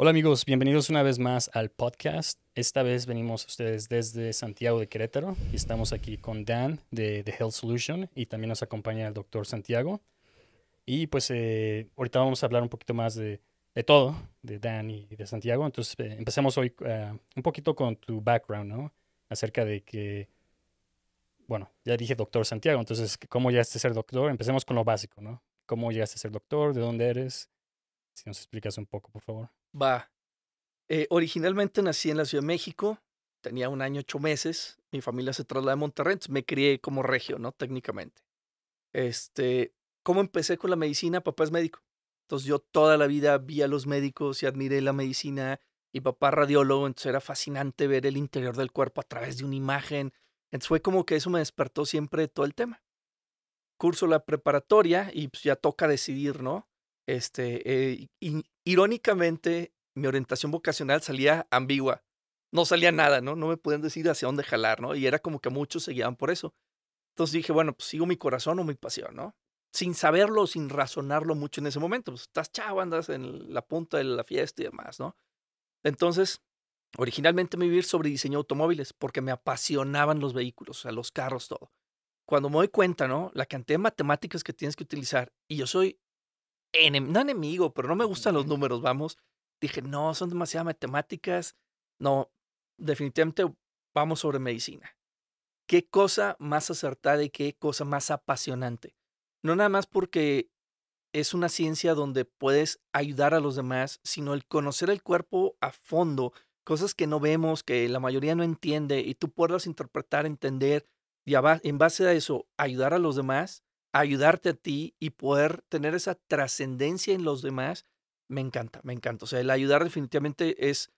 Hola amigos, bienvenidos una vez más al podcast. Esta vez venimos a ustedes desde Santiago de Querétaro y estamos aquí con Dan de The Health Solution y también nos acompaña el doctor Santiago. Y pues eh, ahorita vamos a hablar un poquito más de, todo, de Dan y de Santiago. Entonces eh, empecemos hoy eh, un poquito con tu background, ¿no? Acerca de que, bueno, ya dije doctor Santiago, entonces, ¿cómo llegaste a ser doctor? Empecemos con lo básico, ¿no? ¿Cómo llegaste a ser doctor? ¿De dónde eres? Si nos explicas un poco, por favor. Va. Eh, originalmente nací en la Ciudad de México, tenía un año, ocho meses, mi familia se traslada a Monterrey, me crié como regio, ¿no? Técnicamente. Este, ¿Cómo empecé con la medicina? Papá es médico. Entonces yo toda la vida vi a los médicos y admiré la medicina y papá radiólogo, entonces era fascinante ver el interior del cuerpo a través de una imagen. Entonces fue como que eso me despertó siempre todo el tema. Curso la preparatoria y pues, ya toca decidir, ¿no? Este, eh, Irónicamente, mi orientación vocacional salía ambigua. No salía nada, ¿no? No me podían decir hacia dónde jalar, ¿no? Y era como que muchos se por eso. Entonces dije, bueno, pues sigo mi corazón o mi pasión, ¿no? Sin saberlo, sin razonarlo mucho en ese momento. Pues estás chavo, andas en la punta de la fiesta y demás, ¿no? Entonces, originalmente me viví sobre diseño de automóviles porque me apasionaban los vehículos, o sea, los carros, todo. Cuando me doy cuenta, ¿no? La cantidad de matemáticas que tienes que utilizar, y yo soy no enemigo, pero no me gustan los números, vamos. Dije, no, son demasiadas matemáticas. No, definitivamente vamos sobre medicina. Qué cosa más acertada y qué cosa más apasionante. No nada más porque es una ciencia donde puedes ayudar a los demás, sino el conocer el cuerpo a fondo, cosas que no vemos, que la mayoría no entiende, y tú puedas interpretar, entender, y en base a eso ayudar a los demás, ayudarte a ti y poder tener esa trascendencia en los demás, me encanta, me encanta. O sea, el ayudar definitivamente es,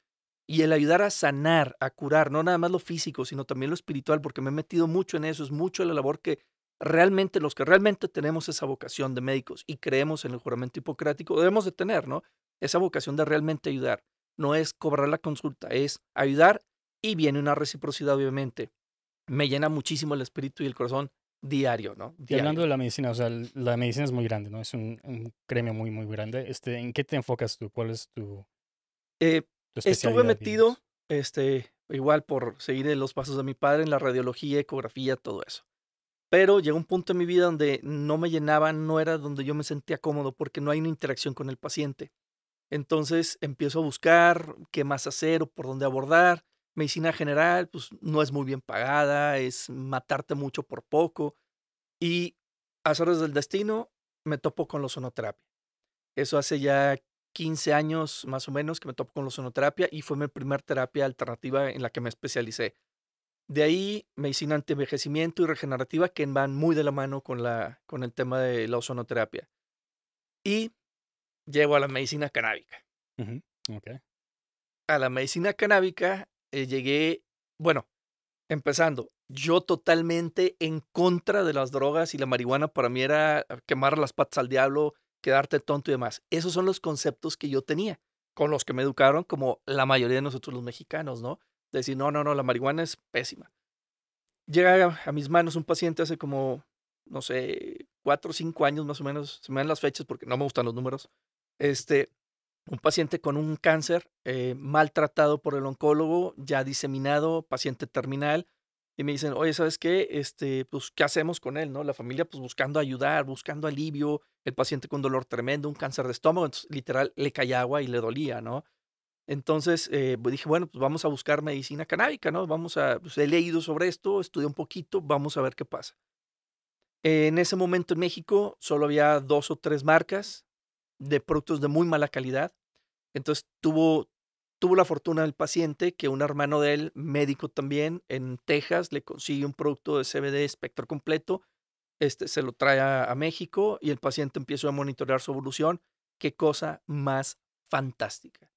y el ayudar a sanar, a curar, no nada más lo físico, sino también lo espiritual, porque me he metido mucho en eso, es mucho la labor que realmente los que realmente tenemos esa vocación de médicos y creemos en el juramento hipocrático, debemos de tener, ¿no? Esa vocación de realmente ayudar. No es cobrar la consulta, es ayudar y viene una reciprocidad, obviamente. Me llena muchísimo el espíritu y el corazón diario, ¿no? Y hablando de la medicina, o sea, la medicina es muy grande, ¿no? Es un, un gremio muy, muy grande. Este, ¿En qué te enfocas tú? ¿Cuál es tu, eh, Estuve metido, este, igual por seguir los pasos de mi padre en la radiología, ecografía, todo eso. Pero llegó un punto en mi vida donde no me llenaba, no era donde yo me sentía cómodo porque no hay una interacción con el paciente. Entonces empiezo a buscar qué más hacer o por dónde abordar medicina general pues, no es muy bien pagada, es matarte mucho por poco. Y a horas del destino me topo con la ozonoterapia. Eso hace ya 15 años más o menos que me topo con la ozonoterapia y fue mi primer terapia alternativa en la que me especialicé. De ahí, medicina anti-envejecimiento y regenerativa que van muy de la mano con, la, con el tema de la ozonoterapia. Y llego a la medicina canábica. A la medicina canábica eh, llegué, bueno, empezando, yo totalmente en contra de las drogas y la marihuana para mí era ah, quemar las patas al diablo, quedarte tonto y demás. Esos son los conceptos que yo tenía, con los que me educaron como la mayoría de nosotros los mexicanos, ¿no? decir, no, no, no, la marihuana es pésima. Llega a mis manos un paciente hace como, no sé, cuatro o cinco años más o menos, se me dan las fechas porque no me gustan los números, este, un paciente con un cáncer eh, maltratado por el oncólogo, ya diseminado, paciente terminal, y me dicen, oye, ¿sabes qué? Este, pues, ¿qué hacemos con él? ¿No? La familia, pues, buscando ayudar, buscando alivio, el paciente con dolor tremendo, un cáncer de estómago, entonces, literal, le caía agua y le dolía, ¿no? Entonces, eh, pues, dije, bueno, pues vamos a buscar medicina canábica, ¿no? Vamos a, pues, he leído sobre esto, estudié un poquito, vamos a ver qué pasa. En ese momento en México solo había dos o tres marcas de productos de muy mala calidad entonces tuvo, tuvo la fortuna del paciente que un hermano de él, médico también, en Texas, le consigue un producto de CBD espectro completo, este, se lo trae a, México y el paciente empieza a monitorear su evolución. Qué cosa más fantástica.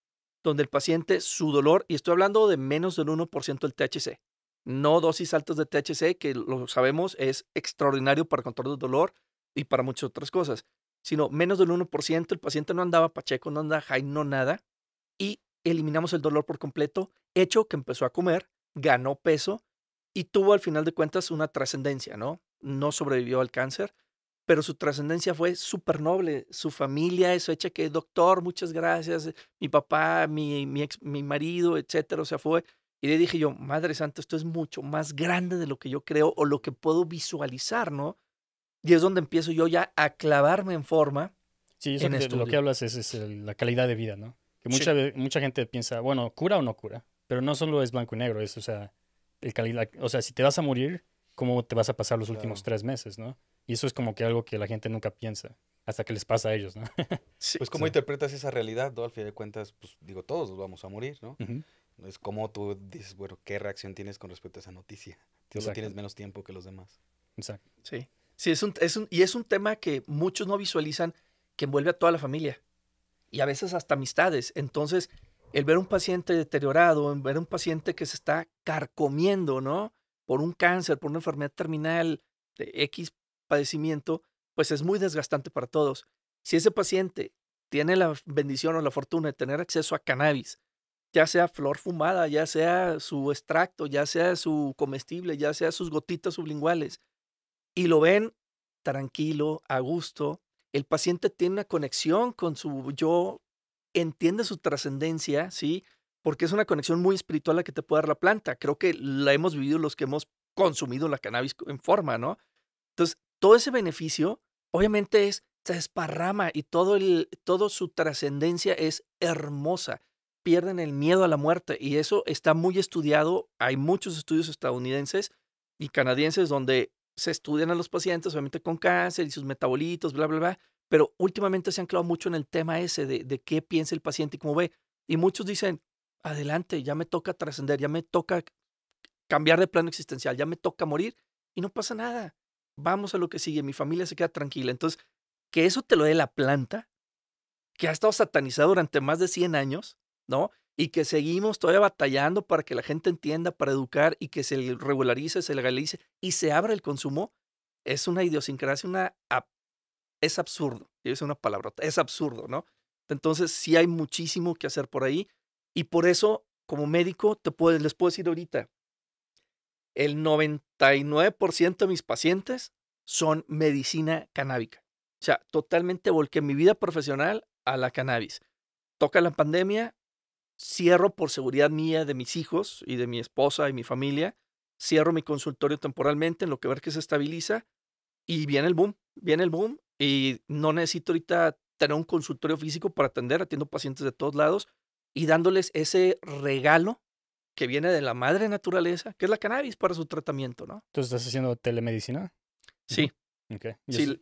Donde el paciente, su dolor, y estoy hablando de menos del 1% del THC, no dosis altas de THC, que lo sabemos es extraordinario para control del dolor y para muchas otras cosas sino menos del 1%, el paciente no andaba pacheco, no andaba high, no nada, y eliminamos el dolor por completo, hecho que empezó a comer, ganó peso y tuvo al final de cuentas una trascendencia, ¿no? No sobrevivió al cáncer, pero su trascendencia fue súper noble. Su familia, eso hecha que, doctor, muchas gracias, mi papá, mi, mi, ex, mi marido, etcétera, o sea, fue. Y le dije yo, Madre Santa, esto es mucho más grande de lo que yo creo o lo que puedo visualizar, ¿no? Y es donde empiezo yo ya a clavarme en forma. Sí, eso en lo que hablas es, la calidad de vida, ¿no? Que mucha, mucha gente piensa, bueno, cura o no cura, pero no solo es blanco y negro, es, o sea, el calidad, o sea, si te vas a morir, ¿cómo te vas a pasar los últimos tres meses, ¿no? Y eso es como que algo que la gente nunca piensa hasta que les pasa a ellos, ¿no? Pues cómo interpretas esa realidad, ¿no? Al fin de cuentas, pues digo, todos vamos a morir, ¿no? Es como tú dices, bueno, ¿qué reacción tienes con respecto a esa noticia? Tú tienes menos tiempo que los demás. Exacto. Sí. Sí, es un, y es un tema que muchos no visualizan que envuelve a toda la familia y a veces hasta amistades. Entonces, el ver un paciente deteriorado, el ver un paciente que se está carcomiendo, ¿no? Por un cáncer, por una enfermedad terminal de X padecimiento, pues es muy desgastante para todos. Si ese paciente tiene la bendición o la fortuna de tener acceso a cannabis, ya sea flor fumada, ya sea su extracto, ya sea su comestible, ya sea sus gotitas sublinguales, y lo ven tranquilo, a gusto. El paciente tiene una conexión con su yo, entiende su trascendencia, ¿sí? Porque es una conexión muy espiritual la que te puede dar la planta. Creo que la hemos vivido los que hemos consumido la cannabis en forma, ¿no? Entonces, todo ese beneficio, obviamente, es, se esparrama y todo, el, todo su trascendencia es hermosa. Pierden el miedo a la muerte y eso está muy estudiado. Hay muchos estudios estadounidenses y canadienses donde se estudian a los pacientes, obviamente con cáncer y sus metabolitos, bla, bla, bla, pero últimamente se han clavado mucho en el tema ese de, de qué piensa el paciente y cómo ve. Y muchos dicen, adelante, ya me toca trascender, ya me toca cambiar de plano existencial, ya me toca morir y no pasa nada. Vamos a lo que sigue, mi familia se queda tranquila. Entonces, que eso te lo dé la planta, que ha estado satanizada durante más de 100 años, ¿no? y que seguimos todavía batallando para que la gente entienda, para educar y que se regularice, se legalice y se abra el consumo, es una idiosincrasia, es absurdo. Es una palabrota, es absurdo, ¿no? Entonces, sí hay muchísimo que hacer por ahí y por eso, como médico, te les puedo decir ahorita, el 99% de mis pacientes son medicina canábica. O sea, totalmente volqué mi vida profesional a la cannabis. Toca la pandemia, cierro por seguridad mía de mis hijos y de mi esposa y mi familia, cierro mi consultorio temporalmente en lo que ver que se estabiliza y viene el boom, viene el boom y no necesito ahorita tener un consultorio físico para atender, atiendo pacientes de todos lados y dándoles ese regalo que viene de la madre naturaleza, que es la cannabis para su tratamiento, ¿no? Entonces estás haciendo telemedicina. Sí. Ok. ¿Y, Eso,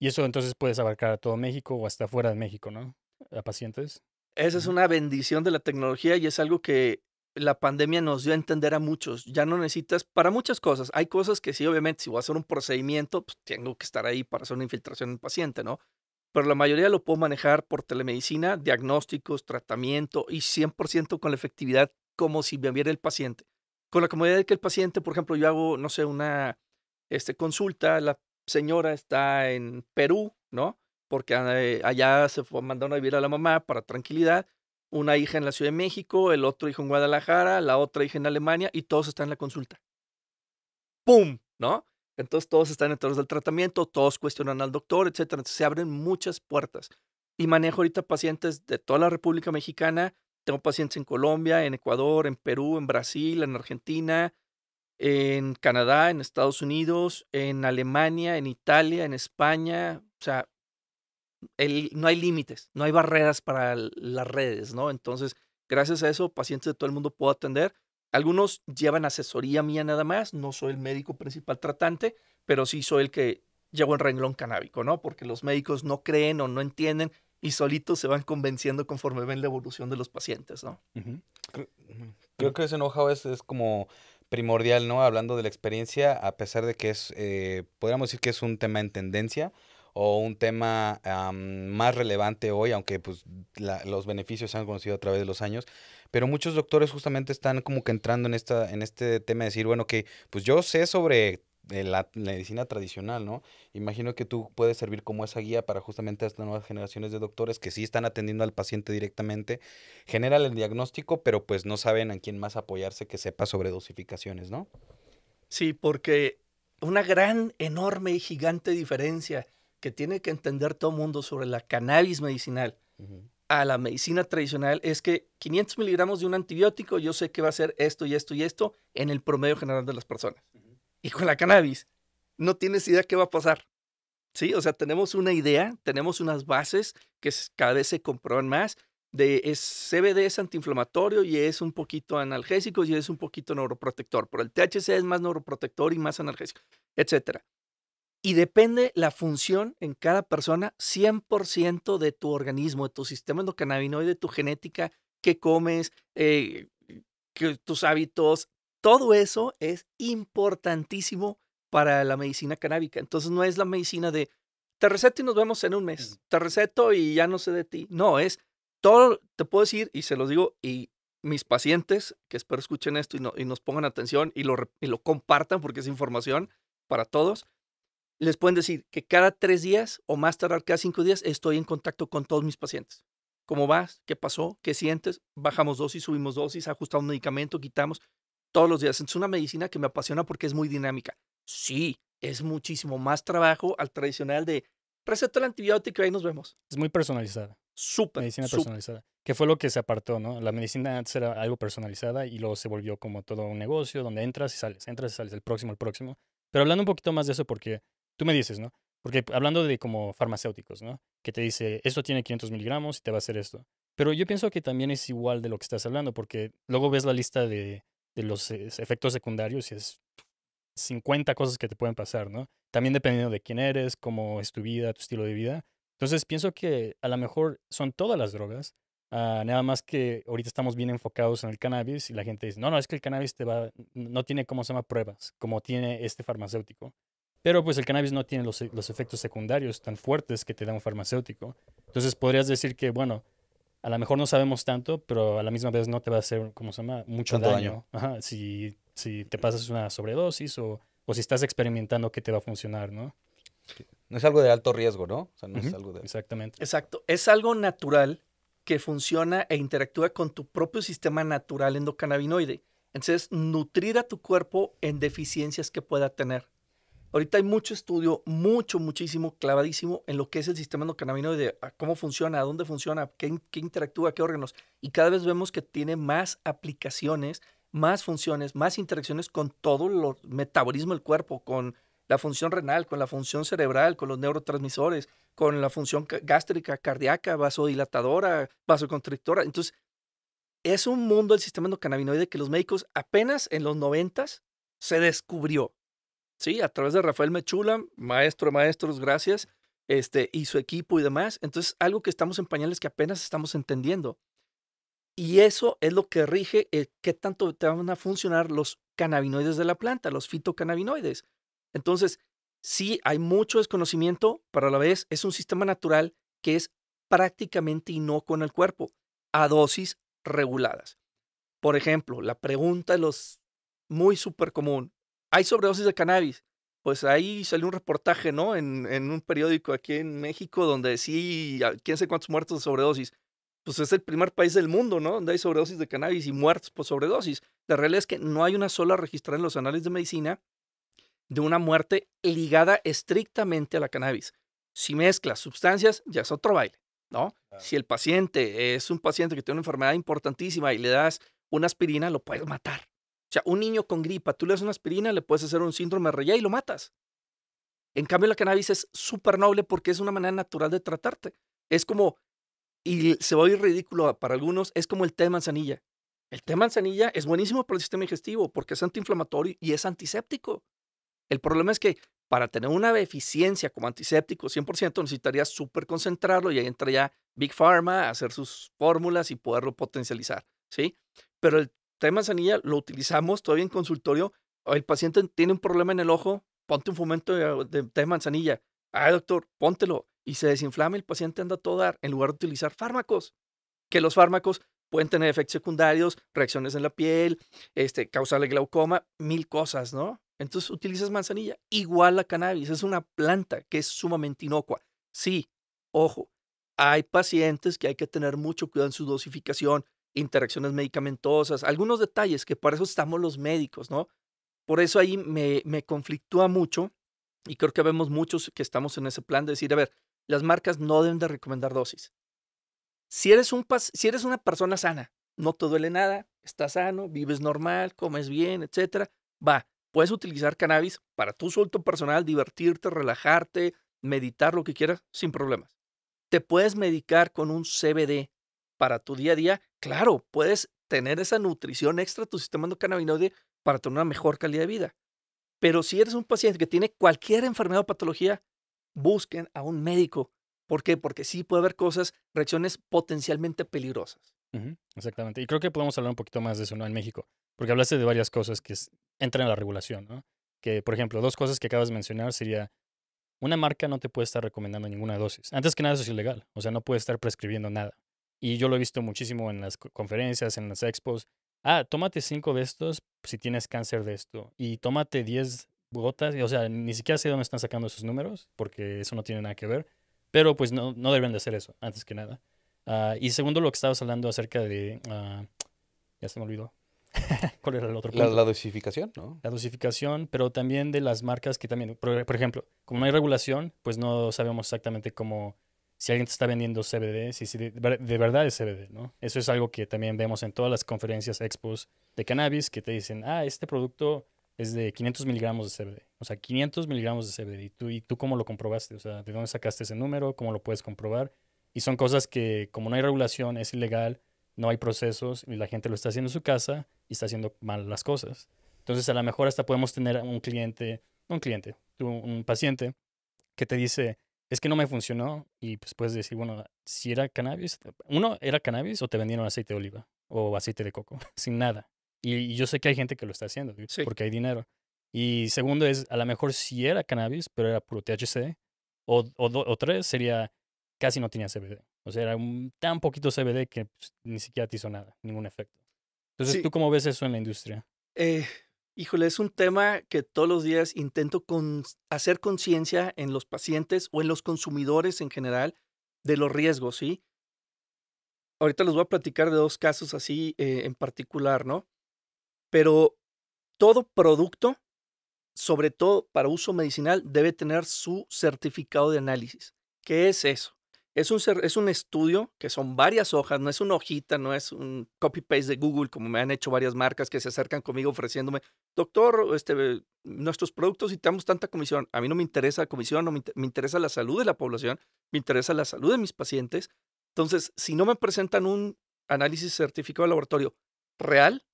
y eso entonces puedes abarcar a todo México o hasta fuera de México, ¿no? A pacientes. Esa es una bendición de la tecnología y es algo que la pandemia nos dio a entender a muchos. Ya no necesitas para muchas cosas. Hay cosas que sí, obviamente, si voy a hacer un procedimiento, pues tengo que estar ahí para hacer una infiltración en el paciente, ¿no? Pero la mayoría lo puedo manejar por telemedicina, diagnósticos, tratamiento y 100% con la efectividad como si me viera el paciente. Con la comodidad de que el paciente, por ejemplo, yo hago, no sé, una este, consulta, la señora está en Perú, ¿no? porque ah, eh, allá se fue, mandaron a vivir a la mamá para tranquilidad, una hija en la Ciudad de México, el otro hijo en Guadalajara, la otra hija en Alemania y todos están en la consulta. ¡Pum! ¿No? Entonces todos están en todos del tratamiento, todos cuestionan al doctor, etc. Entonces, se abren muchas puertas. Y manejo ahorita pacientes de toda la República Mexicana. Tengo pacientes en Colombia, en Ecuador, en Perú, en Brasil, en Argentina, en Canadá, en Estados Unidos, en Alemania, en Italia, en España. O sea, no hay límites, no hay barreras para las redes, ¿no? Entonces, gracias a eso, pacientes de todo el mundo puedo atender. Algunos llevan asesoría mía nada más, no soy el médico principal tratante, pero sí soy el que llevo el renglón canábico, ¿no? Porque los médicos no creen o no entienden y solitos se van convenciendo conforme ven la evolución de los pacientes, ¿no? creo, que ese know-how es, como primordial, ¿no? Hablando de la experiencia, a pesar de que es, eh, podríamos decir que es un tema en tendencia, o un tema más relevante hoy, aunque pues, los beneficios se han conocido a través de los años. Pero muchos doctores justamente están como que entrando en, esta, en este tema de decir, bueno, que pues yo sé sobre eh, la, medicina tradicional, ¿no? Imagino que tú puedes servir como esa guía para justamente estas nuevas generaciones de doctores que sí están atendiendo al paciente directamente, generan el diagnóstico, pero pues no saben a quién más apoyarse que sepa sobre dosificaciones, ¿no? Sí, porque una gran, enorme y gigante diferencia que tiene que entender todo el mundo sobre la cannabis medicinal a la medicina tradicional es que 500 miligramos de un antibiótico, yo sé que va a ser esto y esto y esto en el promedio general de las personas. Y con la cannabis, no tienes idea qué va a pasar. Sí, o sea, tenemos una idea, tenemos unas bases que cada vez se comprueban más, de es CBD es antiinflamatorio y es un poquito analgésico y es un poquito neuroprotector, pero el THC es más neuroprotector y más analgésico, etcétera. Y depende la función en cada persona 100% de tu organismo, de tu sistema endocannabinoide, de tu genética, qué comes, eh, tus hábitos. Todo eso es importantísimo para la medicina canábica. Entonces no es la medicina de te receto y nos vemos en un mes, te receto y ya no sé de ti. No, es todo, te puedo decir y se los digo y mis pacientes, que espero escuchen esto y, nos pongan atención y lo, y lo compartan porque es información para todos les pueden decir que cada tres días o más tardar cada cinco días estoy en contacto con todos mis pacientes. ¿Cómo vas? ¿Qué pasó? ¿Qué sientes? Bajamos dosis, subimos dosis, ajustamos medicamento, quitamos todos los días. Es una medicina que me apasiona porque es muy dinámica. Sí, es muchísimo más trabajo al tradicional de receta el antibiótico y ahí nos vemos. Es muy personalizada. Súper. Medicina personalizada. Que fue lo que se apartó, ¿no? La medicina antes era algo personalizada y luego se volvió como todo un negocio donde entras y sales, entras y sales, el próximo, el próximo. Pero hablando un poquito más de eso, porque tú me dices, ¿no? Porque hablando de como farmacéuticos, ¿no? Que te dice, esto tiene 500 miligramos y te va a hacer esto. Pero yo pienso que también es igual de lo que estás hablando, porque luego ves la lista de, los eh, efectos secundarios y es 50 cosas que te pueden pasar, ¿no? También dependiendo de quién eres, cómo es tu vida, tu estilo de vida. Entonces pienso que a lo mejor son todas las drogas, ah, nada más que ahorita estamos bien enfocados en el cannabis y la gente dice, no, no, es que el cannabis te va, no tiene, como se llama? Pruebas, como tiene este farmacéutico. Pero pues el cannabis no tiene los, e, los, efectos secundarios tan fuertes que te da un farmacéutico. Entonces podrías decir que, bueno, a lo mejor no sabemos tanto, pero a la misma vez no te va a hacer, ¿cómo se llama? Mucho daño. si, te pasas una sobredosis o, si estás experimentando que te va a funcionar, ¿no? No es algo de alto riesgo, ¿no? O sea, no es algo de... Exactamente. Exacto. Es algo natural que funciona e interactúa con tu propio sistema natural endocannabinoide. Entonces, nutrir a tu cuerpo en deficiencias que pueda tener. Ahorita hay mucho estudio, mucho, muchísimo, clavadísimo en lo que es el sistema endocannabinoide, cómo funciona, a dónde funciona, qué, qué interactúa, qué órganos. Y cada vez vemos que tiene más aplicaciones, más funciones, más interacciones con todo el metabolismo del cuerpo, con la función renal, con la función cerebral, con los neurotransmisores, con la función gástrica, cardíaca, vasodilatadora, vasoconstrictora. Entonces, es un mundo el sistema endocannabinoide que los médicos apenas en los noventas se descubrió. Sí, a través de Rafael Mechula, maestro maestros, gracias, este, y su equipo y demás. Entonces, algo que estamos en pañales que apenas estamos entendiendo. Y eso es lo que rige el qué tanto te van a funcionar los cannabinoides de la planta, los fitocannabinoides. Entonces, sí, hay mucho desconocimiento, pero a la vez es un sistema natural que es prácticamente inocuo en el cuerpo, a dosis reguladas. Por ejemplo, la pregunta de los muy súper común, hay sobredosis de cannabis. Pues ahí salió un reportaje, ¿no? En, un periódico aquí en México donde sí, ah, quién sabe cuántos muertos de sobredosis. Pues es el primer país del mundo, ¿no? Donde hay sobredosis de cannabis y muertos por sobredosis. La realidad es que no hay una sola registrada en los análisis de medicina de una muerte ligada estrictamente a la cannabis. Si mezclas sustancias, ya es otro baile, ¿no? Si el paciente es un paciente que tiene una enfermedad importantísima y le das una aspirina, lo puedes matar, un niño con gripa, tú le das una aspirina, le puedes hacer un síndrome de y lo matas. En cambio, la cannabis es súper noble porque es una manera natural de tratarte. Es como, y se va a oír ridículo para algunos, es como el té de manzanilla. El té de manzanilla es buenísimo para el sistema digestivo porque es antiinflamatorio y es antiséptico. El problema es que para tener una eficiencia como antiséptico 100% necesitarías súper concentrarlo y ahí entra ya Big Pharma a hacer sus fórmulas y poderlo potencializar, ¿sí? Pero el de manzanilla, lo utilizamos todavía en consultorio. El paciente tiene un problema en el ojo, ponte un fomento de, té ah, de manzanilla. Ah, doctor, póntelo. Y se desinflama, el paciente anda a todo dar, en lugar de utilizar fármacos. Que los fármacos pueden tener efectos secundarios, reacciones en la piel, este, causarle glaucoma, mil cosas, ¿no? Entonces utilizas manzanilla, igual la cannabis, es una planta que es sumamente inocua. Sí, ojo, hay pacientes que hay que tener mucho cuidado en su dosificación, interacciones medicamentosas, algunos detalles que para eso estamos los médicos, ¿no? Por eso ahí me, me conflictúa mucho y creo que vemos muchos que estamos en ese plan de decir, a ver, las marcas no deben de recomendar dosis. Si eres, un si eres una persona sana, no te duele nada, estás sano, vives normal, comes bien, etcétera, va, puedes utilizar cannabis para tu suelto personal, divertirte, relajarte, meditar lo que quieras sin problemas. Te puedes medicar con un CBD para tu día a día claro, puedes tener esa nutrición extra tu sistema endocannabinoide para tener una mejor calidad de vida. Pero si eres un paciente que tiene cualquier enfermedad o patología, busquen a un médico. ¿Por qué? Porque sí puede haber cosas, reacciones potencialmente peligrosas. exactamente. Y creo que podemos hablar un poquito más de eso, En México. Porque hablaste de varias cosas que entran en la regulación, ¿no? Que, por ejemplo, dos cosas que acabas de mencionar sería, una marca no te puede estar recomendando ninguna dosis. Antes que nada, eso es ilegal. O sea, no puede estar prescribiendo nada. Y yo lo he visto muchísimo en las conferencias, en las expos. Ah, tómate cinco de estos si tienes cáncer de esto. Y tómate diez gotas. O sea, ni siquiera sé dónde están sacando esos números, porque eso no tiene nada que ver. Pero pues no, no deben de hacer eso, antes que nada. Ah, y segundo, lo que estabas hablando acerca de... Ah, ya se me olvidó. ¿Cuál era el otro punto? La, dosificación, ¿no? La dosificación, pero también de las marcas que también... por ejemplo, como no hay regulación, pues no sabemos exactamente cómo si alguien te está vendiendo CBD, si, de, verdad es CBD, ¿no? Eso es algo que también vemos en todas las conferencias, expos de cannabis, que te dicen, ah, este producto es de 500 miligramos de CBD. O sea, 500 miligramos de CBD. ¿Y tú, ¿Y tú cómo lo comprobaste? O sea, ¿de dónde sacaste ese número? ¿Cómo lo puedes comprobar? Y son cosas que, como no hay regulación, es ilegal, no hay procesos, y la gente lo está haciendo en su casa y está haciendo mal las cosas. Entonces, a lo mejor hasta podemos tener un cliente, no un cliente, un paciente que te dice, es que no me funcionó y pues puedes decir, bueno, si era cannabis, uno era cannabis o te vendieron aceite de oliva o aceite de coco, sin nada. Y, yo sé que hay gente que lo está haciendo porque hay dinero. Y segundo es, a lo mejor si era cannabis, pero era puro THC. O, o, o tres sería, casi no tenía CBD. O sea, era un, tan poquito CBD que pues, ni siquiera te hizo nada, ningún efecto. Entonces, ¿tú cómo ves eso en la industria? Eh, Híjole, es un tema que todos los días intento hacer conciencia en los pacientes o en los consumidores en general de los riesgos, ¿sí? Ahorita les voy a platicar de dos casos así eh, en particular, ¿no? Pero todo producto, sobre todo para uso medicinal, debe tener su certificado de análisis. ¿Qué es eso? Es un, es un estudio que son varias hojas, no es una hojita, no es un copy-paste de Google, como me han hecho varias marcas que se acercan conmigo ofreciéndome, doctor, este, nuestros productos y damos tanta comisión. A mí no me interesa la comisión, no me, me interesa la salud de la población, me interesa la salud de mis pacientes. Entonces, si no me presentan un análisis certificado de laboratorio real,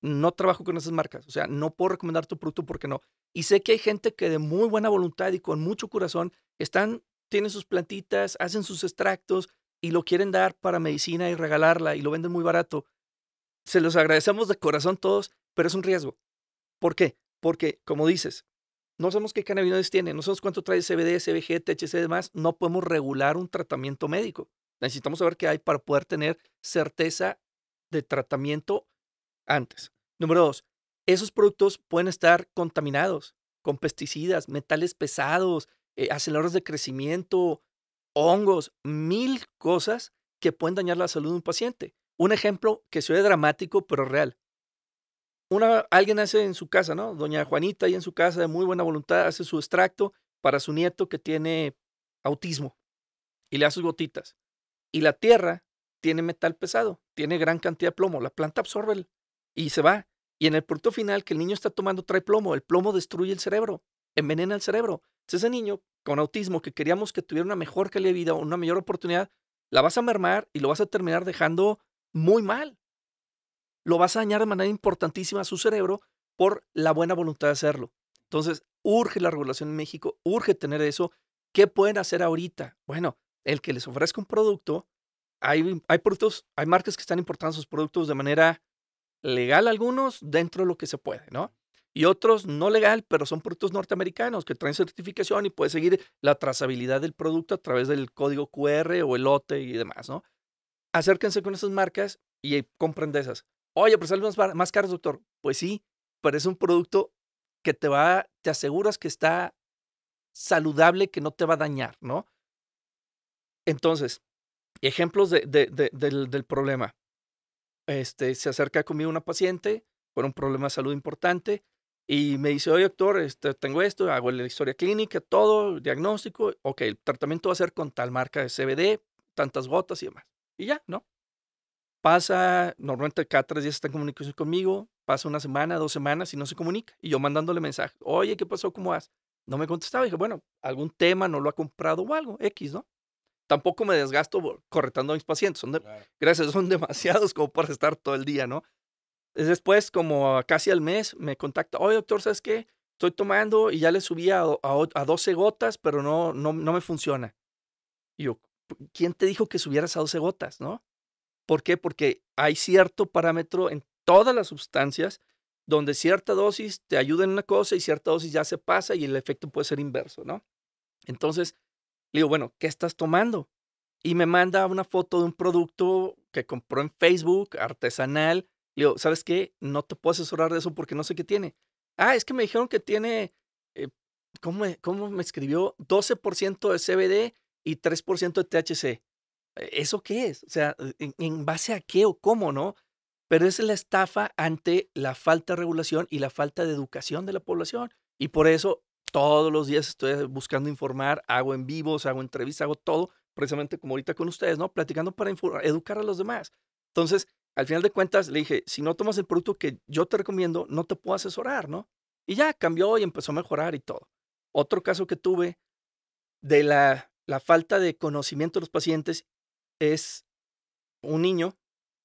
no trabajo con esas marcas. O sea, no puedo recomendar tu producto porque no. Y sé que hay gente que de muy buena voluntad y con mucho corazón están tienen sus plantitas, hacen sus extractos y lo quieren dar para medicina y regalarla y lo venden muy barato. Se los agradecemos de corazón todos, pero es un riesgo. ¿Por qué? Porque, como dices, no sabemos qué cannabinoides tiene, no sabemos cuánto trae CBD, CBG, THC y demás. No podemos regular un tratamiento médico. Necesitamos saber qué hay para poder tener certeza de tratamiento antes. Número dos, esos productos pueden estar contaminados con pesticidas, metales pesados, eh, aceleradores de crecimiento, hongos, mil cosas que pueden dañar la salud de un paciente. Un ejemplo que suele dramático, pero real. Una, alguien hace en su casa, ¿no? Doña Juanita, ahí en su casa, de muy buena voluntad, hace su extracto para su nieto que tiene autismo y le da sus gotitas. Y la tierra tiene metal pesado, tiene gran cantidad de plomo. La planta absorbe el, y se va. Y en el producto final que el niño está tomando trae plomo. El plomo destruye el cerebro, envenena el cerebro ese niño con autismo que queríamos que tuviera una mejor calidad de vida una mayor oportunidad, la vas a mermar y lo vas a terminar dejando muy mal. Lo vas a dañar de manera importantísima a su cerebro por la buena voluntad de hacerlo. Entonces, urge la regulación en México, urge tener eso. ¿Qué pueden hacer ahorita? Bueno, el que les ofrezca un producto, hay, hay productos, hay marcas que están importando sus productos de manera legal algunos, dentro de lo que se puede, ¿no? y otros no legal, pero son productos norteamericanos que traen certificación y puede seguir la trazabilidad del producto a través del código QR o el lote y demás, ¿no? Acérquense con esas marcas y compren de esas. Oye, pero salen más, más caros, doctor. Pues sí, pero es un producto que te va, te aseguras que está saludable, que no te va a dañar, ¿no? Entonces, ejemplos del, problema. Este, se acerca conmigo una paciente con un problema de salud importante. Y me dice, oye, doctor, este, tengo esto, hago la historia clínica, todo, diagnóstico. Ok, el tratamiento va a ser con tal marca de CBD, tantas gotas y demás. Y ya, ¿no? Pasa, normalmente cada tres días está en comunicación conmigo, pasa una semana, dos semanas y no se comunica. Y yo mandándole mensaje, oye, ¿qué pasó? ¿Cómo vas? No me contestaba. Dije, bueno, algún tema no lo ha comprado o algo, X, ¿no? Tampoco me desgasto corretando a mis pacientes. Gracias, son demasiados como para estar todo el día, ¿no? Después, como casi al mes, me contacta, oye doctor, ¿sabes qué? Estoy tomando y ya le subí a, a, 12 gotas, pero no, no, no me funciona. Y yo, ¿quién te dijo que subieras a 12 gotas, no? ¿Por qué? Porque hay cierto parámetro en todas las sustancias donde cierta dosis te ayuda en una cosa y cierta dosis ya se pasa y el efecto puede ser inverso, ¿no? Entonces, le digo, bueno, ¿qué estás tomando? Y me manda una foto de un producto que compró en Facebook, artesanal, le ¿sabes qué? No te puedo asesorar de eso porque no sé qué tiene. Ah, es que me dijeron que tiene, eh, ¿cómo, me, ¿cómo, me, escribió? 12% de CBD y 3% de THC. Eh, ¿Eso qué es? O sea, ¿en, base a qué o cómo, no? Pero es la estafa ante la falta de regulación y la falta de educación de la población. Y por eso todos los días estoy buscando informar, hago en vivos, hago entrevistas, hago todo, precisamente como ahorita con ustedes, ¿no? Platicando para educar a los demás. Entonces, al final de cuentas le dije, si no tomas el producto que yo te recomiendo, no te puedo asesorar, ¿no? Y ya cambió y empezó a mejorar y todo. Otro caso que tuve de la, falta de conocimiento de los pacientes es un niño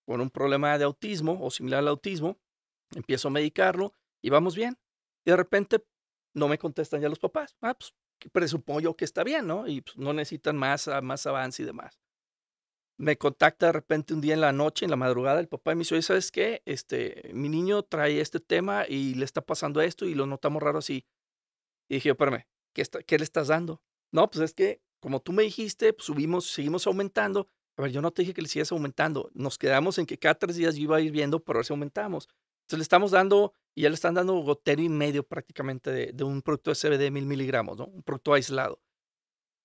con un problema de autismo o similar al autismo, empiezo a medicarlo y vamos bien. Y de repente no me contestan ya los papás. Ah, pues presupongo yo que está bien, ¿no? Y pues, no necesitan más, más avance y demás me contacta de repente un día en la noche, en la madrugada, el papá me dice, oye, ¿sabes qué? Este, mi niño trae este tema y le está pasando esto y lo notamos raro así. Y dije, espérame, ¿qué, ¿qué le estás dando? No, pues es que, como tú me dijiste, pues, subimos, seguimos aumentando. A ver, yo no te dije que le sigas aumentando. Nos quedamos en que cada tres días yo iba a ir viendo para ver si aumentamos. Entonces le estamos dando, y ya le están dando gotero y medio prácticamente de, de un producto de CBD de mil miligramos, ¿no? Un producto aislado,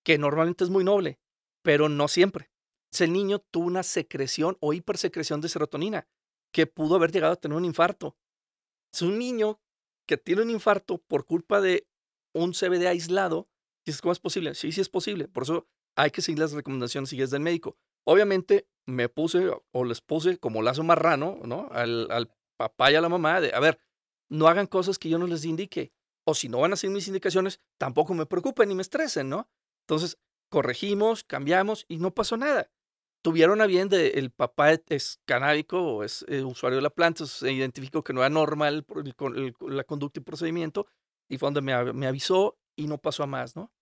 que normalmente es muy noble, pero no siempre el niño tuvo una secreción o hipersecreción de serotonina que pudo haber llegado a tener un infarto. Es un niño que tiene un infarto por culpa de un CBD aislado. ¿cómo es posible? Sí, sí es posible. Por eso hay que seguir las recomendaciones es del médico. Obviamente me puse o les puse como lazo marrano, ¿no? Al, papá y a la mamá de, a ver, no hagan cosas que yo no les indique. O si no van a seguir mis indicaciones, tampoco me preocupen ni me estresen, ¿no? Entonces, corregimos, cambiamos y no pasó nada tuvieron a bien de, el papá es canábico o es eh, usuario de la planta, se identificó que no era normal la conducta y procedimiento y fue donde me, avisó y no pasó a más, ¿no?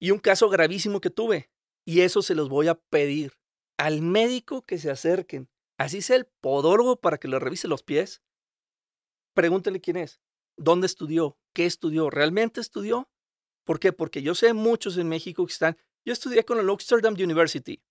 Y un caso gravísimo que tuve y eso se los voy a pedir al médico que se acerquen, así sea el podólogo para que le revise los pies, pregúntele quién es, dónde estudió, qué estudió, realmente estudió. ¿Por qué? Porque yo sé muchos en México que están, yo estudié con el Amsterdam University,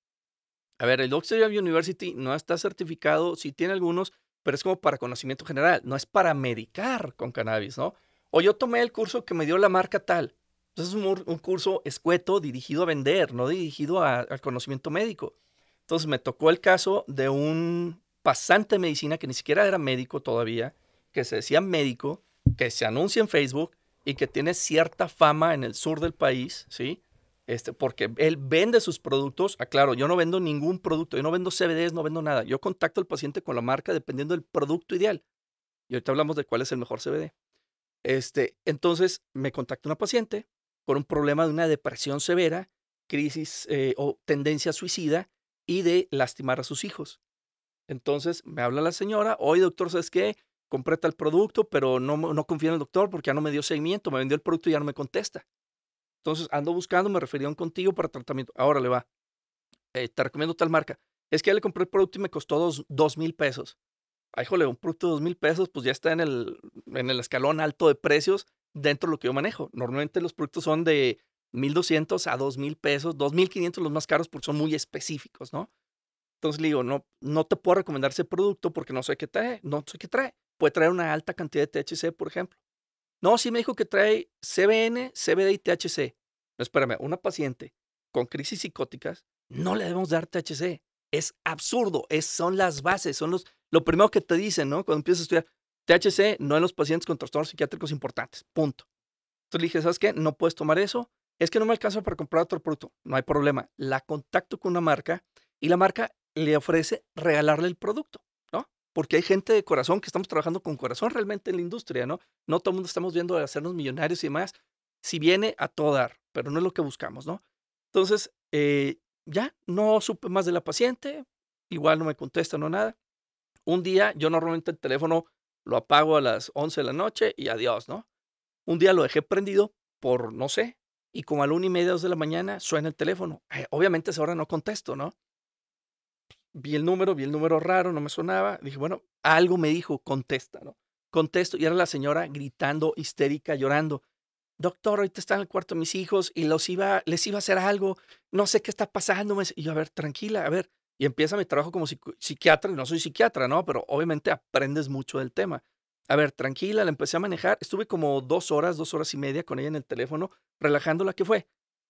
a ver, el Oxford University no está certificado, sí tiene algunos, pero es como para conocimiento general, no es para medicar con cannabis, ¿no? O yo tomé el curso que me dio la marca tal. Entonces pues, es un, curso escueto dirigido a vender, no dirigido al conocimiento médico. Entonces me tocó el caso de un pasante de medicina que ni siquiera era médico todavía, que se decía médico, que se anuncia en Facebook y que tiene cierta fama en el sur del país, ¿sí? Este, porque él vende sus productos. Aclaro, yo no vendo ningún producto, yo no vendo CBDs, no vendo nada. Yo contacto al paciente con la marca dependiendo del producto ideal. Y ahorita hablamos de cuál es el mejor CBD. Este, entonces me contacta una paciente con un problema de una depresión severa, crisis eh, o tendencia suicida y de lastimar a sus hijos. Entonces me habla la señora, hoy doctor, ¿sabes qué? Compré tal producto, pero no, no confía en el doctor porque ya no me dio seguimiento, me vendió el producto y ya no me contesta. Entonces, ando buscando, me un contigo para tratamiento. Ahora le va. Eh, te recomiendo tal marca. Es que ya le compré el producto y me costó dos, dos mil pesos. Ay, ah, un producto de dos mil pesos, pues ya está en el, en el escalón alto de precios dentro de lo que yo manejo. Normalmente los productos son de 1200 a dos mil pesos, dos mil quinientos los más caros porque son muy específicos, ¿no? Entonces le digo, no, no te puedo recomendar ese producto porque no sé qué trae, no sé qué trae. Puede traer una alta cantidad de THC, por ejemplo. No, sí me dijo que trae CBN, CBD y THC. No, espérame, una paciente con crisis psicóticas no le debemos dar THC. Es absurdo, es, son las bases, son los, lo primero que te dicen, ¿no? Cuando empiezas a estudiar THC, no en los pacientes con trastornos psiquiátricos importantes, punto. Entonces le dije, ¿sabes qué? No puedes tomar eso, es que no me alcanza para comprar otro producto. No hay problema. La contacto con una marca y la marca le ofrece regalarle el producto porque hay gente de corazón que estamos trabajando con corazón realmente en la industria, ¿no? No todo el mundo estamos viendo hacernos millonarios y demás. Si viene a todo dar, pero no es lo que buscamos, ¿no? Entonces, eh, ya no supe más de la paciente, igual no me contesta, no nada. Un día yo normalmente el teléfono lo apago a las 11 de la noche y adiós, ¿no? Un día lo dejé prendido por, no sé, y como a la una y media, de la mañana suena el teléfono. obviamente a esa hora no contesto, ¿no? vi el número, vi el número raro, no me sonaba. Dije, bueno, algo me dijo, contesta, ¿no? Contesto y era la señora gritando, histérica, llorando. Doctor, ahorita están en el cuarto mis hijos y los iba, les iba a hacer algo, no sé qué está pasando. Y yo, a ver, tranquila, a ver. Y empieza mi trabajo como psiquiatra, y no soy psiquiatra, ¿no? Pero obviamente aprendes mucho del tema. A ver, tranquila, la empecé a manejar. Estuve como dos horas, dos horas y media con ella en el teléfono, relajándola. ¿Qué fue?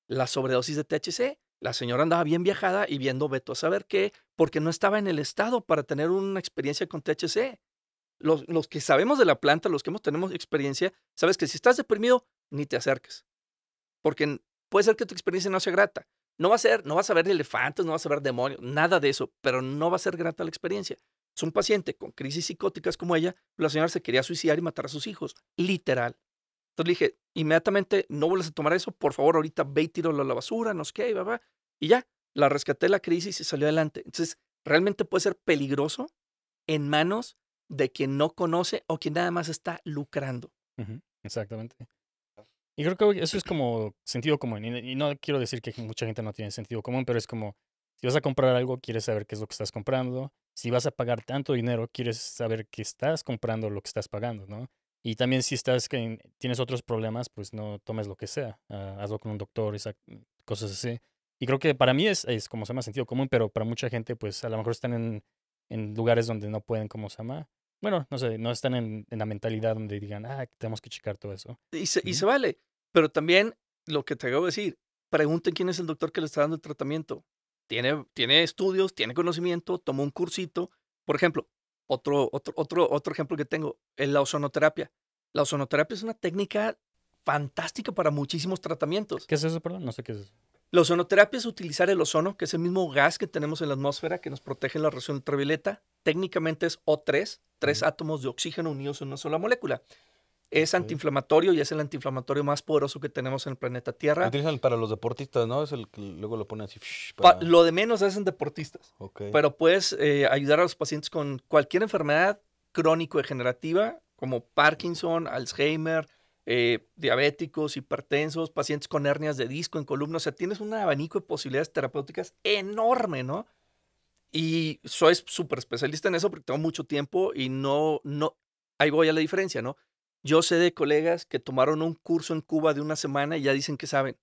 La sobredosis de THC. La señora andaba bien viajada y viendo Beto a saber qué, porque no estaba en el estado para tener una experiencia con THC. Los, que sabemos de la planta, los que hemos, tenemos experiencia, sabes que si estás deprimido, ni te acerques. Porque puede ser que tu experiencia no sea grata. No va a ser, no vas a ver elefantes, no vas a ver demonios, nada de eso, pero no va a ser grata la experiencia. Es un paciente con crisis psicóticas como ella, la señora se quería suicidar y matar a sus hijos, literal. Entonces le dije, inmediatamente, no vuelvas a tomar eso, por favor, ahorita ve y tiro a la basura, no sé qué, y, va, y ya, la rescaté de la crisis y salió adelante. Entonces, realmente puede ser peligroso en manos de quien no conoce o quien nada más está lucrando. Exactamente. Y creo que eso es como sentido común. Y no quiero decir que mucha gente no tiene sentido común, pero es como, si vas a comprar algo, quieres saber qué es lo que estás comprando. Si vas a pagar tanto dinero, quieres saber que estás comprando lo que estás pagando, ¿no? Y también si estás que tienes otros problemas, pues no tomes lo que sea. Ah, hazlo con un doctor, esa, mm, cosas así. Y creo que para mí es, como se llama sentido común, pero para mucha gente, pues a lo mejor están en, lugares donde no pueden, como se llama. Bueno, no sé, no están en, la mentalidad donde digan, ah, tenemos que checar todo eso. Y se, y se vale. Pero también lo que te acabo de decir, pregunten quién es el doctor que le está dando el tratamiento. Tiene, tiene estudios, tiene conocimiento, tomó un cursito. Por ejemplo, otro, otro, otro, otro ejemplo que tengo es la ozonoterapia. La ozonoterapia es una técnica fantástica para muchísimos tratamientos. ¿Qué es eso, perdón? No sé qué es eso. La ozonoterapia es utilizar el ozono, que es el mismo gas que tenemos en la atmósfera que nos protege en la reacción ultravioleta. Técnicamente es O3, tres átomos de oxígeno unidos en una sola molécula es antiinflamatorio y es el antiinflamatorio más poderoso que tenemos en el planeta Tierra. utilizan para los deportistas, ¿no? Es el que luego lo ponen así. lo de menos hacen deportistas. Ok. Pero puedes eh, ayudar a los pacientes con cualquier enfermedad crónico-degenerativa, como Parkinson, Alzheimer, eh, diabéticos, hipertensos, pacientes con hernias de disco en columna. O sea, tienes un abanico de posibilidades terapéuticas enorme, ¿no? Y soy súper especialista en eso porque tengo mucho tiempo y no, no, ahí voy a la diferencia, ¿no? Yo sé de colegas que tomaron un curso en Cuba de una semana y ya dicen que saben.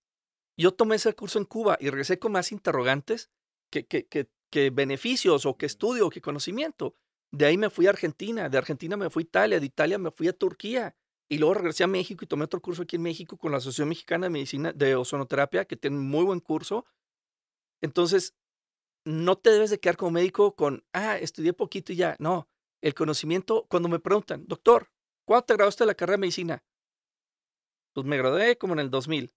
Yo tomé ese curso en Cuba y regresé con más interrogantes que, que, beneficios o que estudio o que conocimiento. De ahí me fui a Argentina, de Argentina me fui a Italia, de Italia me fui a Turquía y luego regresé a México y tomé otro curso aquí en México con la Asociación Mexicana de Medicina de Ozonoterapia, que tiene muy buen curso. Entonces, no te debes de quedar como médico con, ah, estudié poquito y ya. No, el conocimiento, cuando me preguntan, doctor, ¿Cuándo te graduaste la carrera de medicina? Pues me gradué como en el 2000.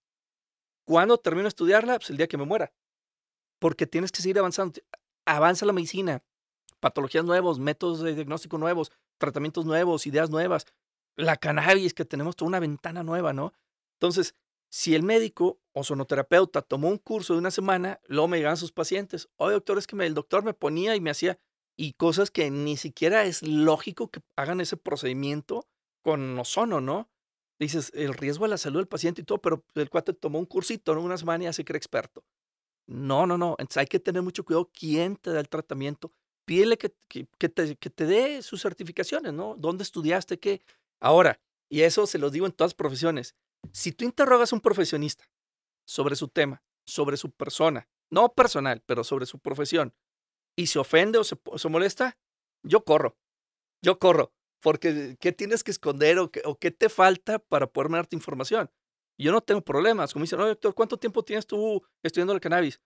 ¿Cuándo termino de estudiarla? Pues el día que me muera. Porque tienes que seguir avanzando. Avanza la medicina. Patologías nuevos, métodos de diagnóstico nuevos, tratamientos nuevos, ideas nuevas. La cannabis, que tenemos toda una ventana nueva, ¿no? Entonces, si el médico o sonoterapeuta tomó un curso de una semana, lo me llegaban sus pacientes. Oye, doctor, es que el doctor me ponía y me hacía. Y cosas que ni siquiera es lógico que hagan ese procedimiento con ozono, ¿no? Dices, el riesgo a la salud del paciente y todo, pero el cuate tomó un cursito, ¿no? Unas semana y se cree experto. No, no, no. Entonces hay que tener mucho cuidado quién te da el tratamiento. Pídele que, que, te, que te dé sus certificaciones, ¿no? ¿Dónde estudiaste? ¿Qué? Ahora, y eso se los digo en todas profesiones, si tú interrogas a un profesionista sobre su tema, sobre su persona, no personal, pero sobre su profesión, y se ofende o se, o se molesta, yo corro. Yo corro. Porque, ¿qué tienes que esconder o qué, te falta para poder darte información? Yo no tengo problemas. Como dicen, no, doctor, ¿cuánto tiempo tienes tú estudiando el cannabis?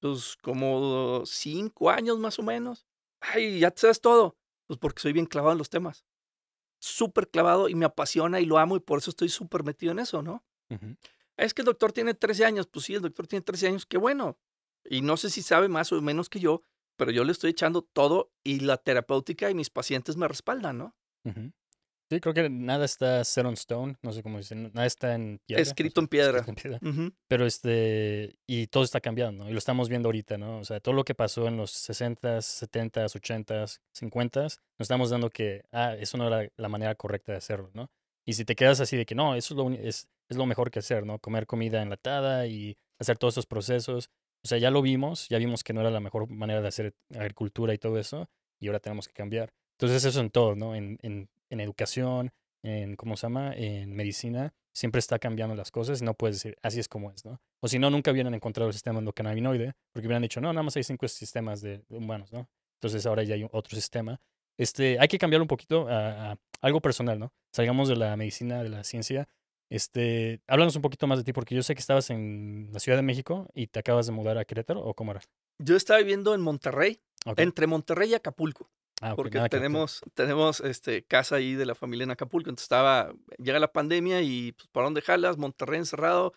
Pues como cinco años más o menos. Ay, ya te sabes todo. Pues porque soy bien clavado en los temas. Súper clavado y me apasiona y lo amo y por eso estoy súper metido en eso, ¿no? Es que el doctor tiene 13 años. Pues sí, el doctor tiene 13 años, qué bueno. Y no sé si sabe más o menos que yo, pero yo le estoy echando todo y la terapéutica y mis pacientes me respaldan, ¿no? Sí, creo que nada está set on stone, no sé cómo dicen, nada está en piedra. Escrito en piedra. Escrito en piedra. Pero este, y todo está cambiando, ¿no? y lo estamos viendo ahorita, ¿no? O sea, todo lo que pasó en los 60s, 70s, 80s, 50s, nos estamos dando que, ah, eso no era la manera correcta de hacerlo, ¿no? Y si te quedas así de que, no, eso es lo, es lo mejor que hacer, ¿no? Comer comida enlatada y hacer todos esos procesos. O sea, ya lo vimos, ya vimos que no era la mejor manera de hacer agricultura y todo eso, y ahora tenemos que cambiar. Entonces eso en todo, ¿no? En, educación, en, ¿cómo se llama? En medicina, siempre está cambiando las cosas y no puedes decir, así es como es, ¿no? O si no, nunca hubieran encontrado el sistema endocannabinoide, porque hubieran dicho, no, nada más hay cinco sistemas de, humanos, ¿no? Entonces ahora ya hay otro sistema. Este, hay que cambiarlo un poquito a, algo personal, ¿no? Salgamos de la medicina, de la ciencia. Este, háblanos un poquito más de ti, porque yo sé que estabas en la Ciudad de México y te acabas de mudar a Querétaro, ¿o cómo era? Yo estaba viviendo en Monterrey, entre Monterrey y Acapulco. Ah, porque tenemos, tenemos este, casa ahí de la familia en Acapulco. Entonces estaba, llega la pandemia y pues, ¿para dónde jalas? Monterrey encerrado,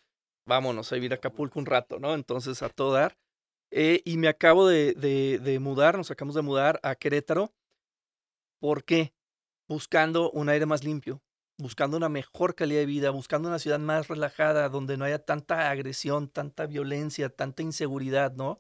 vámonos a vivir a Acapulco un rato, ¿no? Entonces a todo dar. Eh, y me acabo de, de, mudar, nos acabamos de mudar a Querétaro. ¿Por qué? Buscando un aire más limpio, buscando una mejor calidad de vida, buscando una ciudad más relajada, donde no haya tanta agresión, tanta violencia, tanta inseguridad, ¿no?